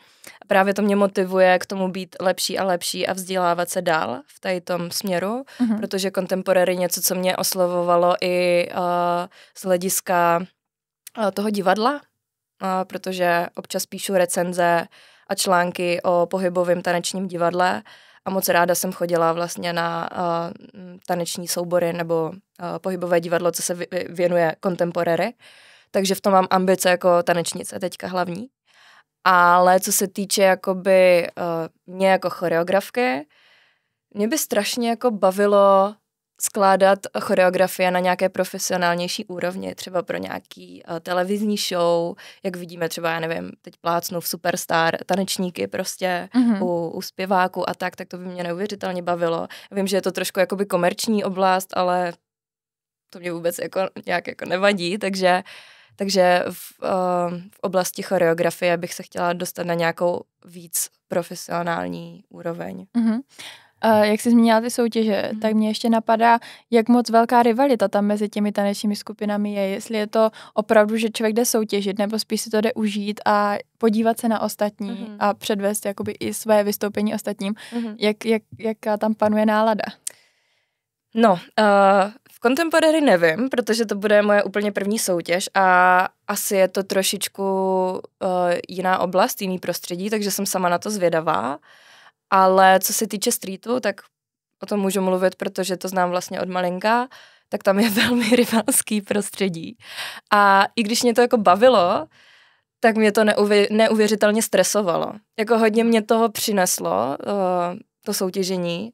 právě to mě motivuje k tomu být lepší a lepší a vzdělávat se dál v tady tom směru, mm-hmm. protože kontemporary něco, co mě oslovovalo i uh, z hlediska uh, toho divadla, uh, protože občas píšu recenze a články o pohybovém tanečním divadle a moc ráda jsem chodila vlastně na uh, taneční soubory nebo uh, pohybové divadlo, co se věnuje kontemporary, takže v tom mám ambice jako tanečnice teďka hlavní. Ale co se týče jakoby uh, mě jako choreografky, mě by strašně jako bavilo skládat choreografie na nějaké profesionálnější úrovni, třeba pro nějaký eh, televizní show, jak vidíme třeba, já nevím, teď plácnu v Superstar, tanečníky prostě mm-hmm. u, u zpěváku a tak, tak to by mě neuvěřitelně bavilo. Vím, že je to trošku jakoby komerční oblast, ale to mě vůbec jako nějak jako nevadí, takže takže v, uh, v oblasti choreografie bych se chtěla dostat na nějakou víc profesionální úroveň. Mm-hmm jak jsi zmínila ty soutěže, mm. tak mě ještě napadá, jak moc velká rivalita tam mezi těmi tanečními skupinami je. Jestli je to opravdu, že člověk jde soutěžit, nebo spíš si to jde užít a podívat se na ostatní mm. a předvést jakoby i své vystoupení ostatním. Mm. Jak, jak, jaká tam panuje nálada? No, uh, v Contemporary nevím, protože to bude moje úplně první soutěž a asi je to trošičku uh, jiná oblast, jiný prostředí, takže jsem sama na to zvědavá. Uh, ale co se týče streetu, tak o tom můžu mluvit, protože to znám vlastně od malinka, tak tam je velmi rivalský prostředí. A i když mě to jako bavilo, tak mě to neuvě- neuvěřitelně stresovalo. Jako hodně mě toho přineslo, uh, to soutěžení,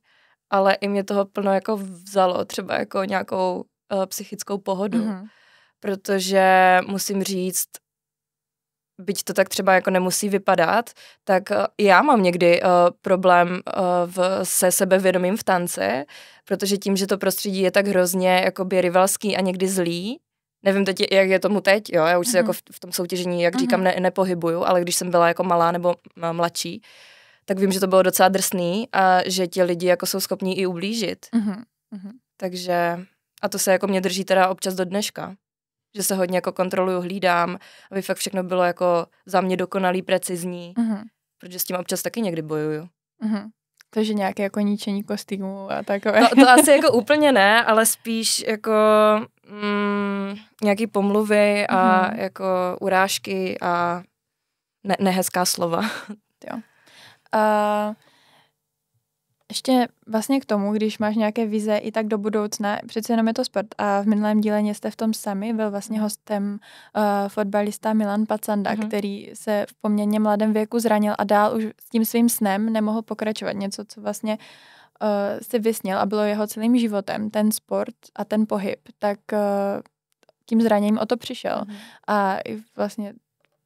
ale i mě toho plno jako vzalo třeba jako nějakou uh, psychickou pohodu. Mm-hmm. Protože musím říct, byť to tak třeba jako nemusí vypadat, tak eh, já mám někdy uh, problém uh, v, se sebevědomím v tance, protože tím, že to prostředí je tak hrozně jakoby rivalský a někdy zlý, nevím teď, jak je tomu teď, jo, já už mm-hmm. se mhm. jako v, v tom soutěžení, jak mm-hmm. říkám, ne, nepohybuju, ale když jsem byla jako malá nebo mladší, tak vím, že to bylo docela drsný a že ti lidi jako jsou schopní i ublížit. Mm-hmm. Takže, a to se jako mě drží teda občas do dneška že se hodně jako kontroluju, hlídám, aby fakt všechno bylo jako za mě dokonalý, precizní, mm-hmm. protože s tím občas taky někdy bojuju. Mm-hmm. Takže nějaké jako ničení kostýmů a takové. To, to asi jako úplně ne, ale spíš jako mm, nějaký pomluvy a mm-hmm. jako urážky a ne- nehezká slova. Jo. A uh ještě vlastně k tomu, když máš nějaké vize i tak do budoucna, přece jenom je to sport a v minulém díle jste v tom sami, byl vlastně mhm. hostem uh, fotbalista Milan Pacanda, mm-hmm. který se v poměrně mladém věku zranil a dál už s tím svým snem nemohl pokračovat. Něco, co vlastně uh, si vysněl a bylo jeho celým životem, ten sport a ten pohyb, tak uh, tím zraněním o to přišel. Mm-hmm. A vlastně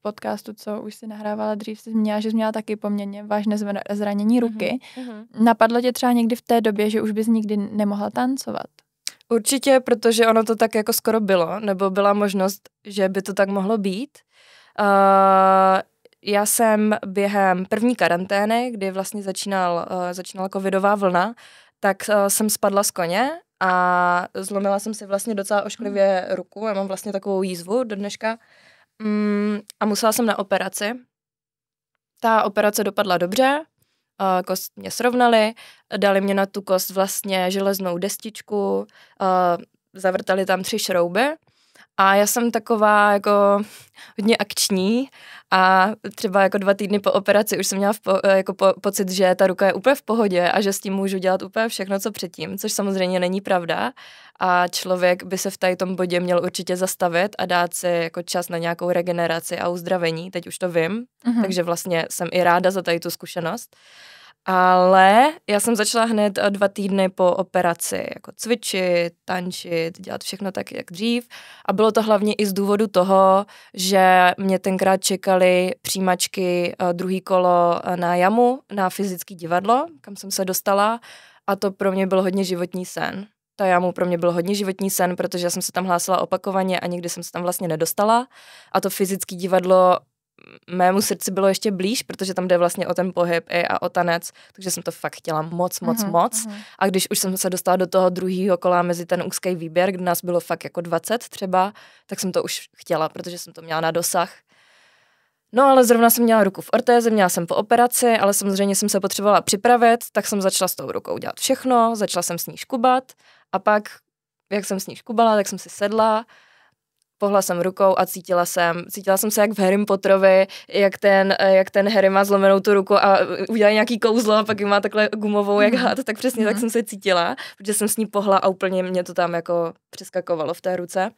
podcastu, co už si nahrávala dřív, si zmínila, že jsi měla taky poměrně vážné zranění mhm, ruky. Mm-hmm. Napadlo tě třeba někdy v té době, že už bys nikdy nemohla tancovat? Určitě, protože ono to tak jako skoro bylo, nebo byla možnost, že by to tak mohlo být. Uh, já jsem během první karantény, kdy vlastně začínal, uh, začínala covidová vlna, tak uh, jsem spadla z koně a zlomila jsem si vlastně docela ošklivě hmm. ruku. Já mám vlastně takovou jízvu do dneška. Mm, a musela jsem na operaci. Ta operace dopadla dobře, kost mě srovnali, dali mě na tu kost vlastně železnou destičku, zavrtali tam tři šrouby a já jsem taková jako hodně akční a třeba jako dva týdny po operaci už jsem měla v po, eh, jako po, pocit, že ta ruka je úplně v pohodě a že s tím můžu dělat úplně všechno, co předtím, což samozřejmě není pravda. A člověk by se v tady tom bodě měl určitě zastavit a dát si jako čas na nějakou regeneraci a uzdravení. Teď už to vím, mm-hmm. takže vlastně jsem i ráda za tady tu zkušenost. Uh, ale já jsem začala hned eh, dva týdny po operaci jako cvičit, tančit, dělat všechno tak, jak dřív. A bylo to hlavně i z důvodu toho, že mě tenkrát čekaly přijímačky eh, druhý kolo eh, na jamu, na fyzické divadlo, kam jsem se dostala. A to pro mě byl hodně životní sen. Ta jamu pro mě byl hodně životní sen, protože já jsem se tam hlásila opakovaně a nikdy jsem se tam vlastně nedostala. A to fyzické divadlo mému srdci bylo ještě blíž, protože tam jde vlastně o ten pohyb i a o tanec, takže jsem to fakt chtěla moc, moc, uh-huh, moc. Uh-huh. A když už jsem se dostala do toho druhého kola mezi ten úzký výběr, kde nás bylo fakt jako 20 třeba, tak jsem to už chtěla, protože jsem to měla na dosah. No ale zrovna jsem měla ruku v ortéze, měla jsem po operaci, ale samozřejmě jsem se potřebovala připravit, tak jsem začala s tou rukou dělat všechno, začala jsem s ní škubat a pak, jak jsem s ní škubala, tak jsem si sedla pohla jsem rukou a cítila jsem, cítila jsem se jak v Harry Potterovi, jak ten, eh, jak ten Harry má zlomenou tu ruku a eh, udělá nějaký kouzlo a pak ji má takhle gumovou jak mhm. hát, tak přesně tak mhm. jsem se cítila, protože jsem s ní pohla a úplně mě to tam jako přeskakovalo v té ruce.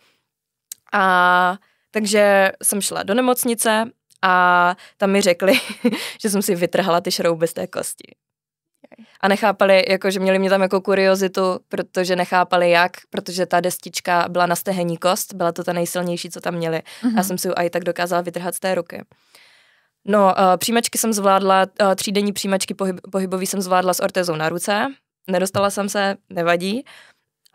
A takže jsem šla do nemocnice a tam mi řekli, že jsem si vytrhala ty šrouby z té kosti. Okay. A nechápali, jako, že měli mě tam jako kuriozitu, protože nechápali jak, protože ta destička byla na stehení kost, byla to ta nejsilnější, co tam měli. Mm-hmm. Já jsem si ji tak dokázala vytrhat z té ruky. No, uh, eh, příjmačky jsem zvládla, uh, třídenní příjmačky pohyb, pohybový jsem zvládla s ortezou na ruce. Nedostala jsem se, nevadí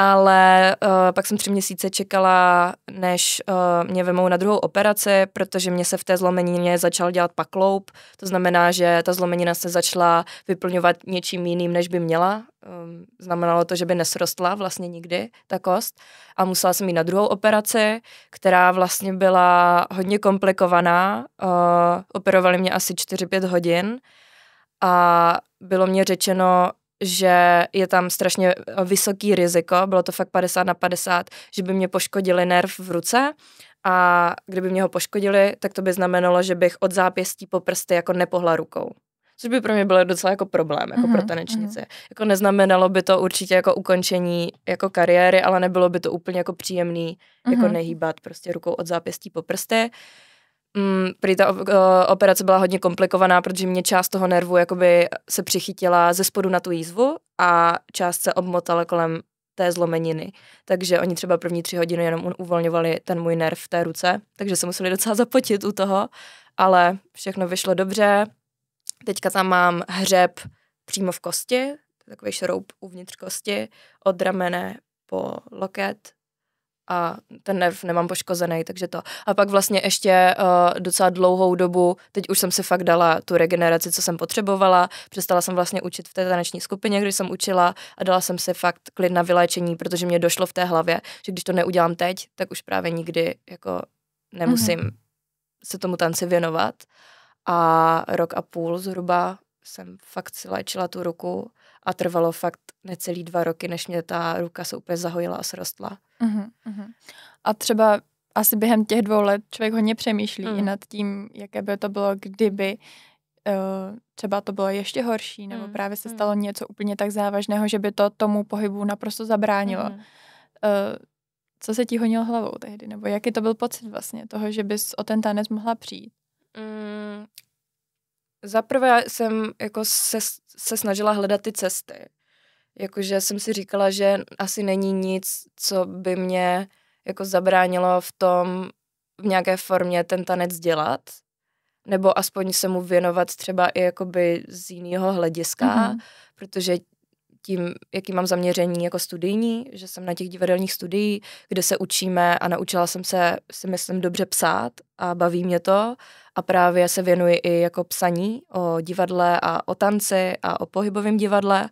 ale uh, pak jsem tři měsíce čekala, než uh, mě vemou na druhou operaci, protože mě se v té zlomenině začal dělat pakloup. to znamená, že ta zlomenina se začala vyplňovat něčím jiným, než by měla. Um, znamenalo to, že by nesrostla vlastně nikdy ta kost a musela jsem jít na druhou operaci, která vlastně byla hodně komplikovaná. Uh, operovali mě asi 4-5 hodin a bylo mě řečeno, že je tam strašně eh, vysoký riziko, bylo to fakt 50 na 50, že by mě poškodili nerv v ruce a kdyby mě ho poškodili, tak to by znamenalo, že bych od zápěstí po prsty jako nepohla rukou. Což by pro mě bylo docela jako problém, jako mm-hmm, pro mhm, tanečnice. Mm-hmm. Jako neznamenalo by to určitě jako ukončení jako kariéry, ale nebylo by to úplně jako příjemný, mm-hmm. jako mhm. nehýbat prostě rukou od zápěstí po prsty. Uh, Mm, prý ta uh, operace byla hodně komplikovaná, protože mě část toho nervu jakoby se přichytila ze spodu na tu jízvu a část se obmotala kolem té zlomeniny. Takže oni třeba první tři hodiny jenom uvolňovali ten můj nerv v té ruce, takže se museli docela zapotit u toho, ale všechno vyšlo dobře. Teďka tam mám hřeb přímo v kosti, takový šroub uvnitř kosti, od ramene po loket, a ten nerv nemám poškozený, takže to. A pak vlastně ještě uh, docela dlouhou dobu, teď už jsem si fakt dala tu regeneraci, co jsem potřebovala, přestala jsem vlastně učit v té taneční skupině, když jsem učila a dala jsem si fakt klid na vyléčení, protože mě došlo v té hlavě, že když to neudělám teď, tak už právě nikdy jako nemusím mm-hmm. se tomu tanci věnovat. A rok a půl zhruba jsem fakt si léčila tu ruku a trvalo fakt necelý dva roky, než mě ta ruka se úplně zahojila a srostla. Uh-huh, uh-huh. A třeba asi během těch dvou let člověk hodně přemýšlí uh i mm. nad tím, jaké by to bylo, kdyby eh, třeba to bylo ještě horší, nebo mm. právě se mm. stalo mm. něco úplně tak závažného, že by to tomu pohybu naprosto zabránilo. Mm. co se ti honil hlavou tehdy, nebo jaký to byl pocit vlastně toho, že bys o ten tanec mohla přijít? Mm, zaprvé jsem jako se, se snažila hledat ty cesty. Jakože jsem si říkala, že asi není nic, co by mě jako zabránilo v tom v nějaké formě ten tanec dělat, nebo aspoň se mu věnovat třeba i jakoby z jiného hlediska, mm-hmm. protože tím, jaký mám zaměření jako studijní, že jsem na těch divadelních studiích, kde se učíme a naučila jsem se, si myslím, dobře psát a baví mě to a právě se věnuji i jako psaní o divadle a o tanci a o pohybovém divadle,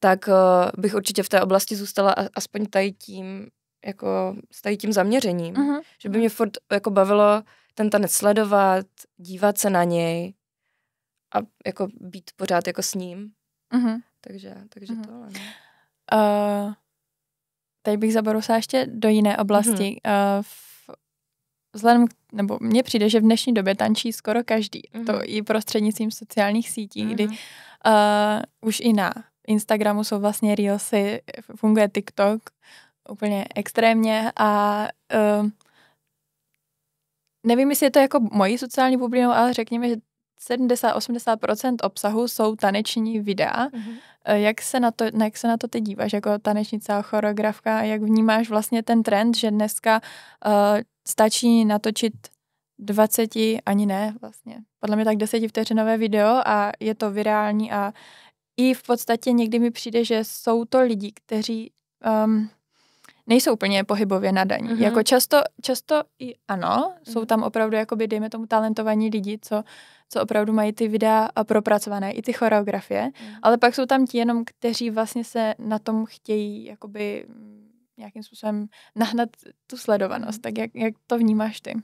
tak eh, bych určitě v té oblasti zůstala aspoň tady tím, jako s tady tím zaměřením. Uh-huh. Že by mhm. mě furt jako bavilo ten tanec sledovat, dívat se na něj a jako být pořád jako s ním. Uh-huh. Takže, takže mm-hmm. tohle. Ne? No. Uh, teď bych zaborusila ještě do jiné oblasti. mm Uh, v, vzhledem nebo mně přijde, že v dnešní době tančí skoro každý. Mm-hmm. To mhm. i prostřednictvím sociálních sítí, mm-hmm. kdy uh, už i na Instagramu jsou vlastně reelsy, funguje TikTok úplně extrémně a uh, nevím, jestli je to jako mojí sociální bublinou, ale řekněme, že 70-80% obsahu jsou taneční videa, mm-hmm. Eh, jak se na to, jak se na to ty díváš jako tanečnice a choreografka? Jak vnímáš vlastně ten trend, že dneska uh, stačí natočit 20, ani ne vlastně, podle mě tak 10 vteřinové video a je to virální a i v podstatě někdy mi přijde, že jsou to lidi, kteří um, nejsou úplně pohybově nadaní. Mm-hmm. Jako často, často i ano, mm-hmm. jsou mhm. tam opravdu, jakoby, dejme tomu, talentovaní lidi, co co opravdu mají ty videa propracované, i ty choreografie, mm. ale pak jsou tam ti jenom, kteří vlastně se na tom chtějí jakoby mm, nějakým způsobem nahnat tu sledovanost. Mhm. Tak jak, jak to vnímáš ty?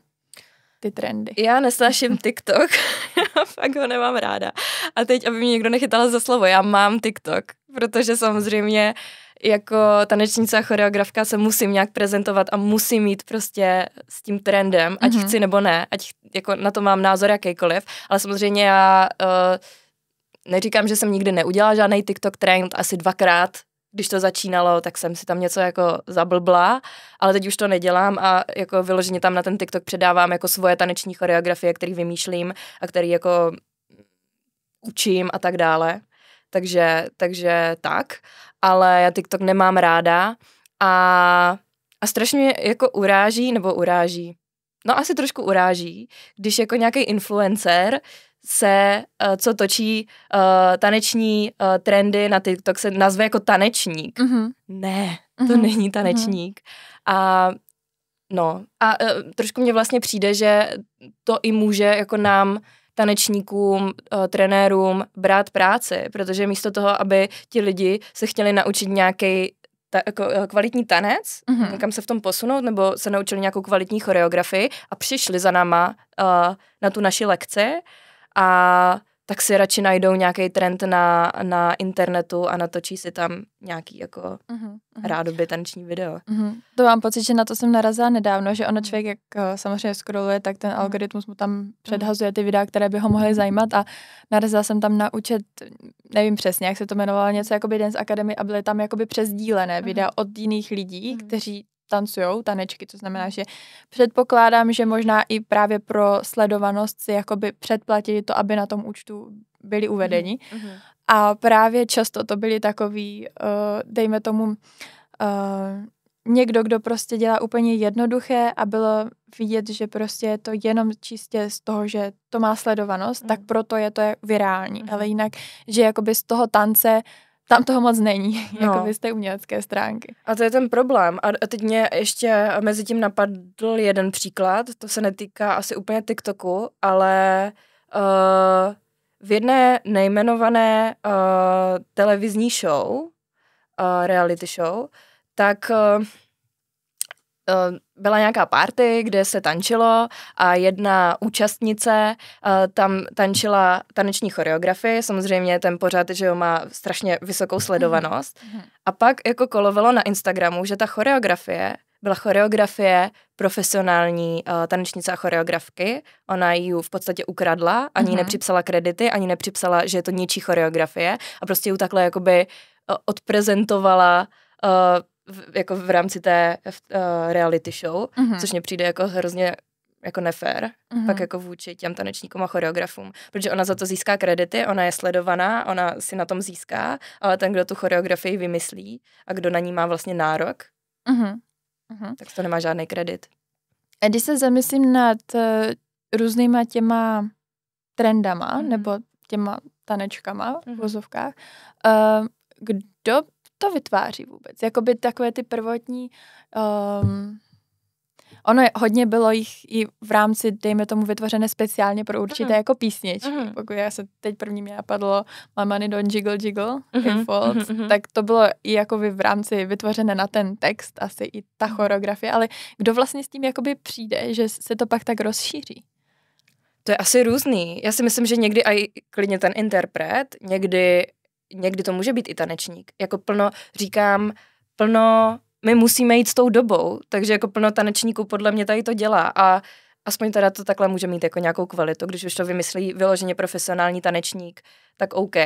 ty trendy. Já nesnáším TikTok, já fakt ho nemám ráda. A teď, aby mě někdo nechytala za slovo, já mám TikTok, protože samozřejmě uh, jako tanečnice a choreografka se musím nějak prezentovat a musím jít prostě s tím trendem, ať mm-hmm. chci nebo ne, ať jako na to mám názor jakýkoliv, ale samozřejmě já uh, neříkám, že jsem nikdy neudělala žádný TikTok trend, asi dvakrát, když to začínalo, tak jsem si tam něco jako zablbla, ale teď už to nedělám a jako vyloženě tam na ten TikTok předávám jako svoje taneční choreografie, který vymýšlím a který jako učím a tak dále. Takže, takže tak ale já TikTok nemám ráda a, a strašně mě jako uráží, nebo uráží, no asi trošku uráží, když jako nějaký influencer se, eh, co točí uh, taneční uh, trendy na TikTok, se nazve jako tanečník. Mm-hmm. Ne, to mm-hmm. není mhm. tanečník. Mm-hmm. A no, a uh, trošku mě vlastně přijde, že to i může jako nám tanečníkům, eh, trenérům brát práci, protože místo toho, aby ti lidi se chtěli naučit nějaký ta, jako, eh, kvalitní tanec, mm-hmm. kam se v tom posunout, nebo se naučili nějakou kvalitní choreografii a přišli za náma uh, na tu naši lekci a tak si radši najdou nějaký trend na, na internetu a natočí si tam nějaký jako uh-huh, uh-huh. rádoby tanční video. Uh-huh. To mám pocit, že na to jsem narazila nedávno, že ono člověk, jak eh, samozřejmě scrolluje, tak ten algoritmus mu tam předhazuje ty videa, které by ho mohly zajímat a narazila jsem tam na účet, nevím přesně, jak se to jmenovalo, něco jako Dance Academy a byly tam jakoby přezdílené uh-huh. videa od jiných lidí, uh-huh. kteří tancujou tanečky, to znamená, že předpokládám, že možná i právě pro sledovanost si jakoby předplatili to, aby na tom účtu byli mhm, uvedeni. Mm-hmm. A právě často to byli takový, uh, dejme tomu, uh, někdo, kdo prostě dělá úplně jednoduché a bylo vidět, že prostě je to jenom čistě z toho, že to má sledovanost, mm. tak mhm. proto je to virální. Mm. Ale jinak, že jakoby z toho tance tam toho moc není, jako no. jako vy jste umělecké stránky. A to je ten problém. A teď mě ještě mezi tím napadl jeden příklad, to se netýká asi úplně TikToku, ale uh, v jedné nejmenované uh, televizní show, uh, reality show, tak uh, Ehm, byla nějaká party, kde se tančilo a jedna účastnice eh, tam tančila taneční choreografii. Samozřejmě ten pořád, že jo, má strašně vysokou mhm, sledovanost. Mhm. A pak jako kolovalo na Instagramu, že ta choreografie byla choreografie profesionální uh, tanečnice a choreografky. Ona ji v podstatě ukradla, ani mm-hmm. nepřipsala kredity, ani nepřipsala, že je to ničí choreografie a prostě ji takhle jakoby uh, odprezentovala uh, v, jako v rámci té uh, reality show, mm-hmm. což mě přijde jako hrozně jako nefér, mm-hmm. pak jako vůči těm tanečníkům a choreografům, protože ona za to získá kredity, ona je sledovaná, ona si na tom získá, ale ten, kdo tu choreografii vymyslí a kdo na ní má vlastně nárok, mm-hmm. tak to nemá žádný kredit. A když se zamyslím nad uh, různýma těma trendama, mm-hmm. nebo těma tanečkama mm-hmm. vozovkách, uh, eh, kdo to vytváří vůbec? Jakoby takové ty prvotní... Um, ono je, hodně bylo jich i v rámci, dejme tomu, vytvořené speciálně pro určité uh-huh. jako písničky. Uh-huh. Pokud já se teď první mě napadlo money don't jiggle jiggle, uh-huh. Mhm, falls, uh-huh. tak to bylo i jako v rámci vytvořené na ten text, asi i ta choreografie, ale kdo vlastně s tím jakoby přijde, že se to pak tak rozšíří? To je asi různý. Já si myslím, že někdy i klidně ten interpret, někdy někdy to může být i tanečník. Jako plno, říkám, plno, my musíme jít s tou dobou, takže jako plno tanečníků podle mě tady to dělá a aspoň teda to takhle může mít jako nějakou kvalitu, když už to vymyslí vyloženě profesionální tanečník, tak OK,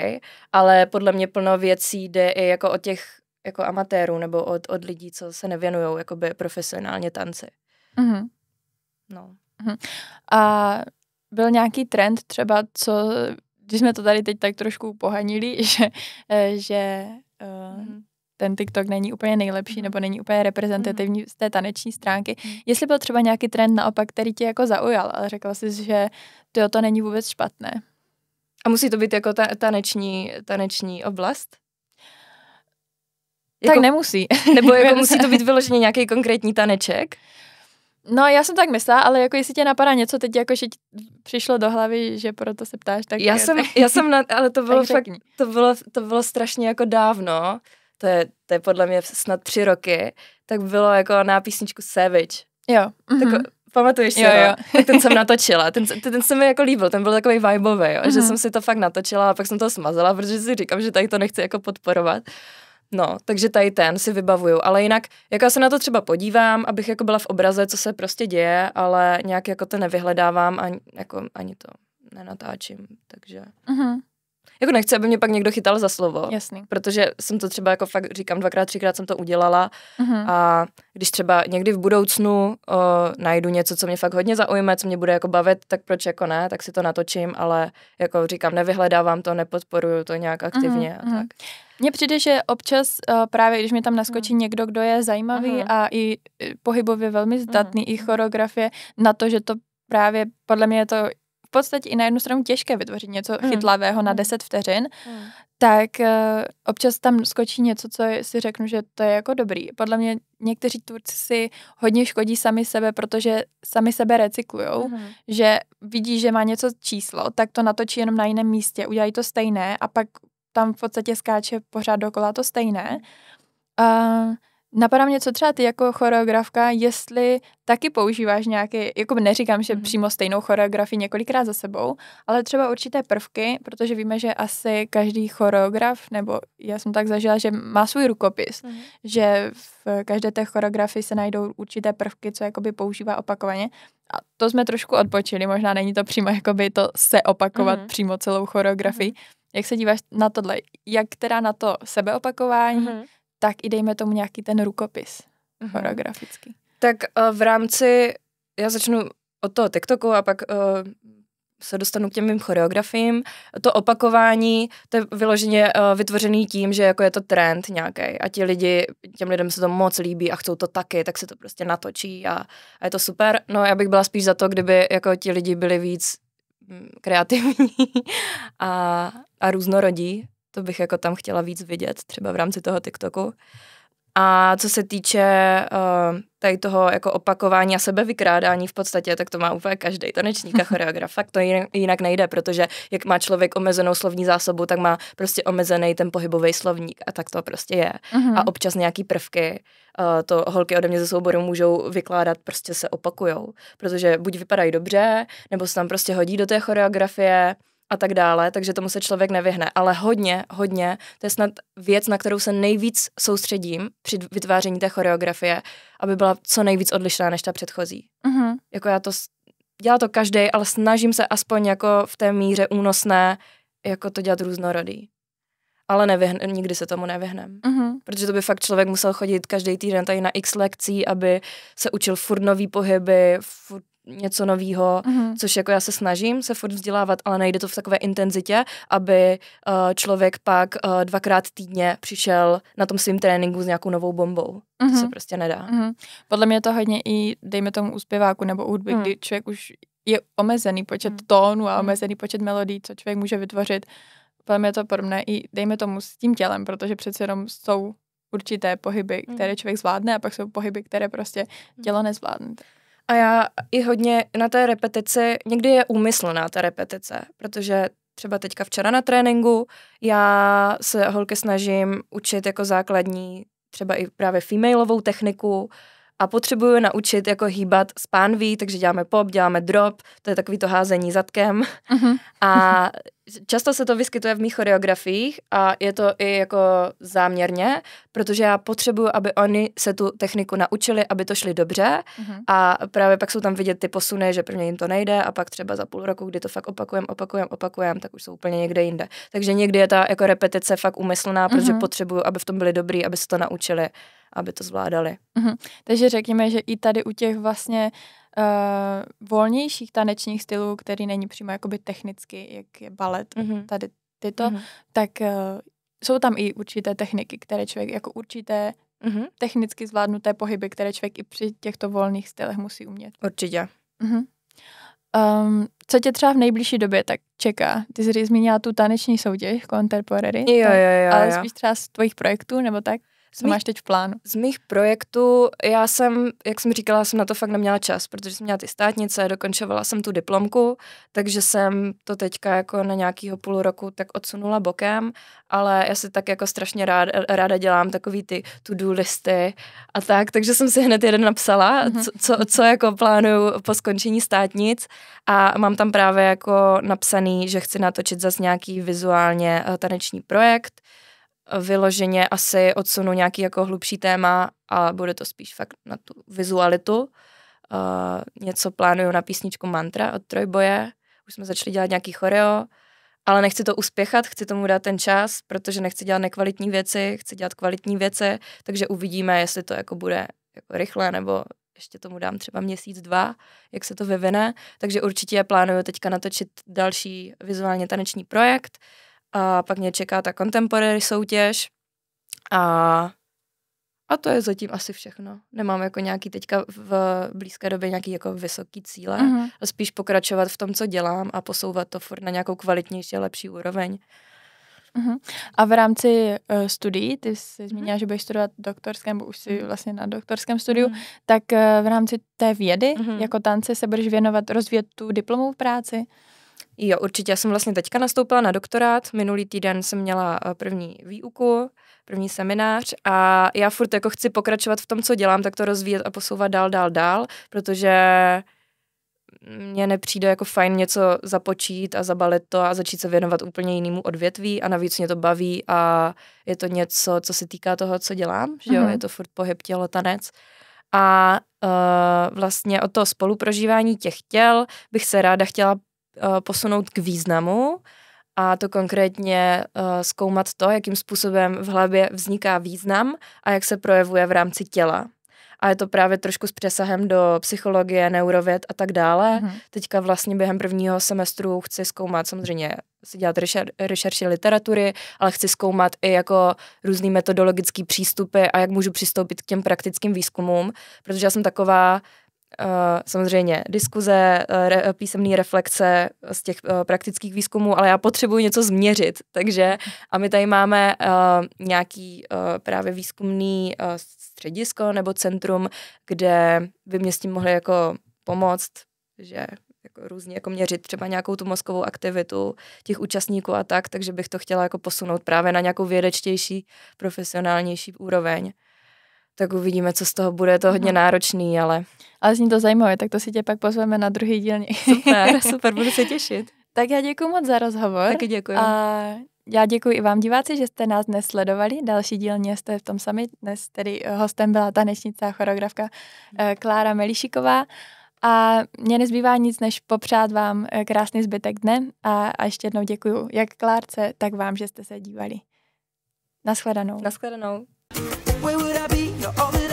ale podle mě plno věcí jde i jako od těch jako amatérů nebo od, od lidí, co se nevěnují jakoby profesionálně tanci. Mm-hmm. No. Mm-hmm. A byl nějaký trend třeba, co když jsme to tady teď tak trošku pohanili, že, eh, že eh, mhm. ten TikTok není úplně nejlepší mhm. nebo není úplně reprezentativní mhm. z té taneční stránky. Jestli byl třeba nějaký trend naopak, který tě jako zaujal, ale řekla jsi, že to, to není vůbec špatné. A musí to být jako ta, taneční, taneční oblast? Jako, tak nemusí. Nebo jako musí to být vyloženě nějaký konkrétní taneček? No, já jsem tak myslela, ale jako jestli tě napadá něco teď, jako že přišlo do hlavy, že proto se ptáš, tak... Já je, jsem, tak... já jsem na, ale to bylo fakt, to bylo, to bylo strašně jako dávno, to je, to je podle mě snad tři roky, tak bylo jako na písničku Savage. Jo. Mm-hmm. Tak, mhm. pamatuješ si, jo, jo. Tak ten jsem natočila, ten, ten, ten se mi jako líbil, ten byl takový vibeový, jo, mm-hmm. že mhm. jsem si to fakt natočila a pak jsem to smazala, protože si říkám, že tady to nechci jako podporovat. No, takže tady ten si vybavuju, ale jinak, jak já se na to třeba podívám, abych jako byla v obraze, co se prostě děje, ale nějak jako to nevyhledávám a jako ani to nenatáčím, takže... Uh-huh jako nechci, aby mě pak někdo chytal za slovo. Jasný. Protože jsem to třeba jako fakt říkám dvakrát, třikrát jsem to udělala mm-hmm. a když třeba někdy v budoucnu o, najdu něco, co mě fakt hodně zaujme, co mě bude jako bavit, tak proč jako ne, tak si to natočím, ale jako říkám, nevyhledávám to, nepodporuju to nějak mhm, aktivně mm-hmm. a mhm. tak. Mně přijde, že občas uh, právě, když mi tam naskočí mm. někdo, kdo je zajímavý mm. a i pohybově velmi mhm. zdatný, mm. i choreografie, na to, že to právě podle mě je to podstatě i na jednu stranu těžké vytvořit něco mm. chytlavého na 10 hmm. vteřin, mm. tak uh, občas tam skočí něco, co si řeknu, že to je jako dobrý. Podle mě někteří tvůrci si hodně škodí sami sebe, protože sami sebe recyklujou, mm. že vidí, že má něco číslo, tak to natočí jenom na jiném místě, udělají to stejné a pak tam v podstatě skáče pořád dokola to stejné. Uh, Napadá mě, co třeba ty jako choreografka, jestli taky používáš nějaké, jako neříkám, že mm-hmm. přímo stejnou choreografii několikrát za sebou, ale třeba určité prvky, protože víme, že asi každý choreograf, nebo já jsem tak zažila, že má svůj rukopis, mm-hmm. že v každé té choreografii se najdou určité prvky, co jakoby používá opakovaně. A to jsme trošku odpočili, možná není to přímo jakoby to se opakovat mm-hmm. přímo celou choreografii. Mm-hmm. Jak se díváš na tohle? Jak teda na to sebeopakování, mm-hmm tak i dejme tomu nějaký ten rukopis mm-hmm. choreografický. Tak uh, v rámci, já začnu od toho TikToku a pak uh, se dostanu k těm mým choreografím. To opakování, to je vyloženě uh, vytvořený tím, že jako je to trend nějaký a ti lidi, těm lidem se to moc líbí a chcou to taky, tak se to prostě natočí a, a je to super. No já bych byla spíš za to, kdyby jako ti lidi byli víc mm, kreativní a, a různorodí to bych jako tam chtěla víc vidět, třeba v rámci toho TikToku. A co se týče uh, tady toho jako opakování a sebevykrádání v podstatě, tak to má úplně každý tanečník a choreograf. Fakt to jinak nejde, protože jak má člověk omezenou slovní zásobu, tak má prostě omezený ten pohybový slovník a tak to prostě je. Uh-huh. A mhm. občas nějaký prvky, uh, to holky ode mě ze souboru můžou vykládat, prostě se opakujou, protože buď vypadají dobře, nebo se tam prostě hodí do té choreografie, a tak dále, takže tomu se člověk nevyhne. Ale hodně, hodně, to je snad věc, na kterou se nejvíc soustředím při vytváření té choreografie, aby byla co nejvíc odlišná než ta předchozí. Mm-hmm. Jako já to, dělá to každý, ale snažím se aspoň jako v té míře únosné, jako to dělat různorodý. Ale nevyhne, nikdy se tomu nevyhnem. Mm-hmm. Protože to by fakt člověk musel chodit každý týden tady na x lekcí, aby se učil furt nový pohyby, furt něco nového, mm-hmm. což jako já se snažím se furt vzdělávat, ale nejde to v takové intenzitě, aby uh, člověk pak uh, dvakrát týdně přišel na tom svým tréninku s nějakou novou bombou. Mm-hmm. To mhm. se prostě nedá. Mm-hmm. Podle mě to hodně i, dejme tomu, úspěváku nebo u hudby, mm. kdy člověk už je omezený počet mm. tónů a hmm. omezený počet melodí, co člověk může vytvořit. Podle mě to podobné i, dejme tomu, s tím tělem, protože přece jenom jsou určité pohyby, hmm. které člověk zvládne a pak jsou pohyby, které prostě hmm. tělo nezvládne. A já i hodně na té repetici, někdy je úmyslná ta repetice, protože třeba teďka včera na tréninku, já se holky snažím učit jako základní třeba i právě femaleovou techniku a potřebuju naučit jako hýbat spánví, takže děláme pop, děláme drop, to je takový to házení zadkem uh-huh. a často se to vyskytuje v mých choreografiích a je to i jako záměrně, protože já potřebuju, aby oni se tu techniku naučili, aby to šli dobře mm-hmm. a právě pak jsou tam vidět ty posuny, že prvně jim to nejde a pak třeba za půl roku, kdy to fakt opakujem, opakujem, opakujem, tak už jsou úplně někde jinde. Takže někdy je ta jako repetice fakt umyslná, protože mm-hmm. potřebuju, aby v tom byli dobrý, aby se to naučili, aby to zvládali. Mm-hmm. Takže řekněme, že i tady u těch vlastně uh, uh, volnějších tanečních stylů, který není přímo jakoby technicky, jak je balet, mm-hmm. tady tyto, mm-hmm. tak uh, jsou tam i určité techniky, které člověk, jako určité mm-hmm. technicky zvládnuté pohyby, které člověk i při těchto volných stylech musí umět. Určitě. Mm-hmm. Um, co tě třeba v nejbližší době tak čeká? Ty jsi zmínila tu taneční soutěž Contemporary. Jo, tak, jo, jo, ale jo. spíš třeba z tvojich projektů nebo tak? Co mých, máš teď v plánu? Z mých projektů, já jsem, jak jsem říkala, jsem na to fakt neměla čas, protože jsem měla ty státnice, dokončovala jsem tu diplomku, takže jsem to teďka jako na nějakýho půl roku tak odsunula bokem, ale já si tak jako strašně rád ráda dělám takový ty to-do listy a tak, takže jsem si hned jeden napsala, mm-hmm. co, co, co jako plánuju po skončení státnic a mám tam právě jako napsaný, že chci natočit zase nějaký vizuálně eh, taneční projekt, vyloženě asi odsunu nějaký jako hlubší téma a bude to spíš fakt na tu vizualitu. Uh, něco plánuju na písničku Mantra od Trojboje, už jsme začali dělat nějaký choreo, ale nechci to uspěchat, chci tomu dát ten čas, protože nechci dělat nekvalitní věci, chci dělat kvalitní věci, takže uvidíme, jestli to jako bude jako rychle, nebo ještě tomu dám třeba měsíc, dva, jak se to vyvine. Takže určitě plánuju teďka natočit další vizuálně taneční projekt, uh, a pak mě čeká ta contemporary soutěž a a to je zatím asi všechno. Nemám jako nějaký teďka v blízké době nějaký jako vysoký cíle. Mm-hmm. A spíš pokračovat v tom, co dělám a posouvat to furt na nějakou kvalitnější, lepší úroveň. Mhm. A v rámci uh, studií, ty jsi mhm. zmínila, uh že budeš studovat doktorském, nebo už jsi mhm. vlastně na doktorském studiu, uh tak uh, v rámci té vědy uh jako tance se budeš věnovat, rozvíjet tu diplomovou práci? Jo, určitě. Já jsem vlastně teďka nastoupila na doktorát. Minulý týden jsem měla eh, první výuku, první seminář a já furt jako chci pokračovat v tom, co dělám, tak to rozvíjet a posouvat dál, dál, dál, protože mně nepřijde jako fajn něco započít a zabalit to a začít se věnovat úplně jinému odvětví a navíc mě to baví a je to něco, co se týká toho, co dělám, že jo, mm-hmm. je to furt pohyb, tělo, tanec. A uh, vlastně o to spoluprožívání těch těl bych se ráda chtěla Eh, posunout k významu a to konkrétně uh, zkoumat to, jakým způsobem v hlavě vzniká význam a jak se projevuje v rámci těla. A je to právě trošku s přesahem do psychologie, neurověd a tak dále. Mm. Teďka vlastně během prvního semestru chci zkoumat, samozřejmě si dělat rešer, rešerši literatury, ale chci zkoumat i jako různý metodologický přístupy a jak můžu přistoupit k těm praktickým výzkumům, protože já jsem taková, Eh, samozřejmě diskuze, eh, re, písemné reflexe z těch uh, praktických výzkumů, ale já potřebuji něco změřit, takže a my tady máme uh, nějaký uh, právě výzkumný uh, středisko nebo centrum, kde by mě s tím mohli jako pomoct, že jako různě jako měřit třeba nějakou tu mozkovou aktivitu těch účastníků a tak, takže bych to chtěla jako posunout právě na nějakou vědečtější, profesionálnější úroveň tak uvidíme, co z toho bude. Je to hodně náročný, ale... Ale zní to zajímavé, tak to si tě pak pozveme na druhý díl. Super, super, budu se těšit. Tak já děkuji moc za rozhovor. Taky děkuji. A já děkuji i vám diváci, že jste nás dnes sledovali. Další mě jste v tom sami. Dnes tedy eh, hostem byla tanečnice a choreografka eh, Klára Melišiková. A mě nezbývá nic, než popřát vám eh, krásný zbytek dne a, a ještě jednou děkuji jak Klárce, tak vám, že jste se dívali. Naschledanou. Naschledanou. Where would I be? all the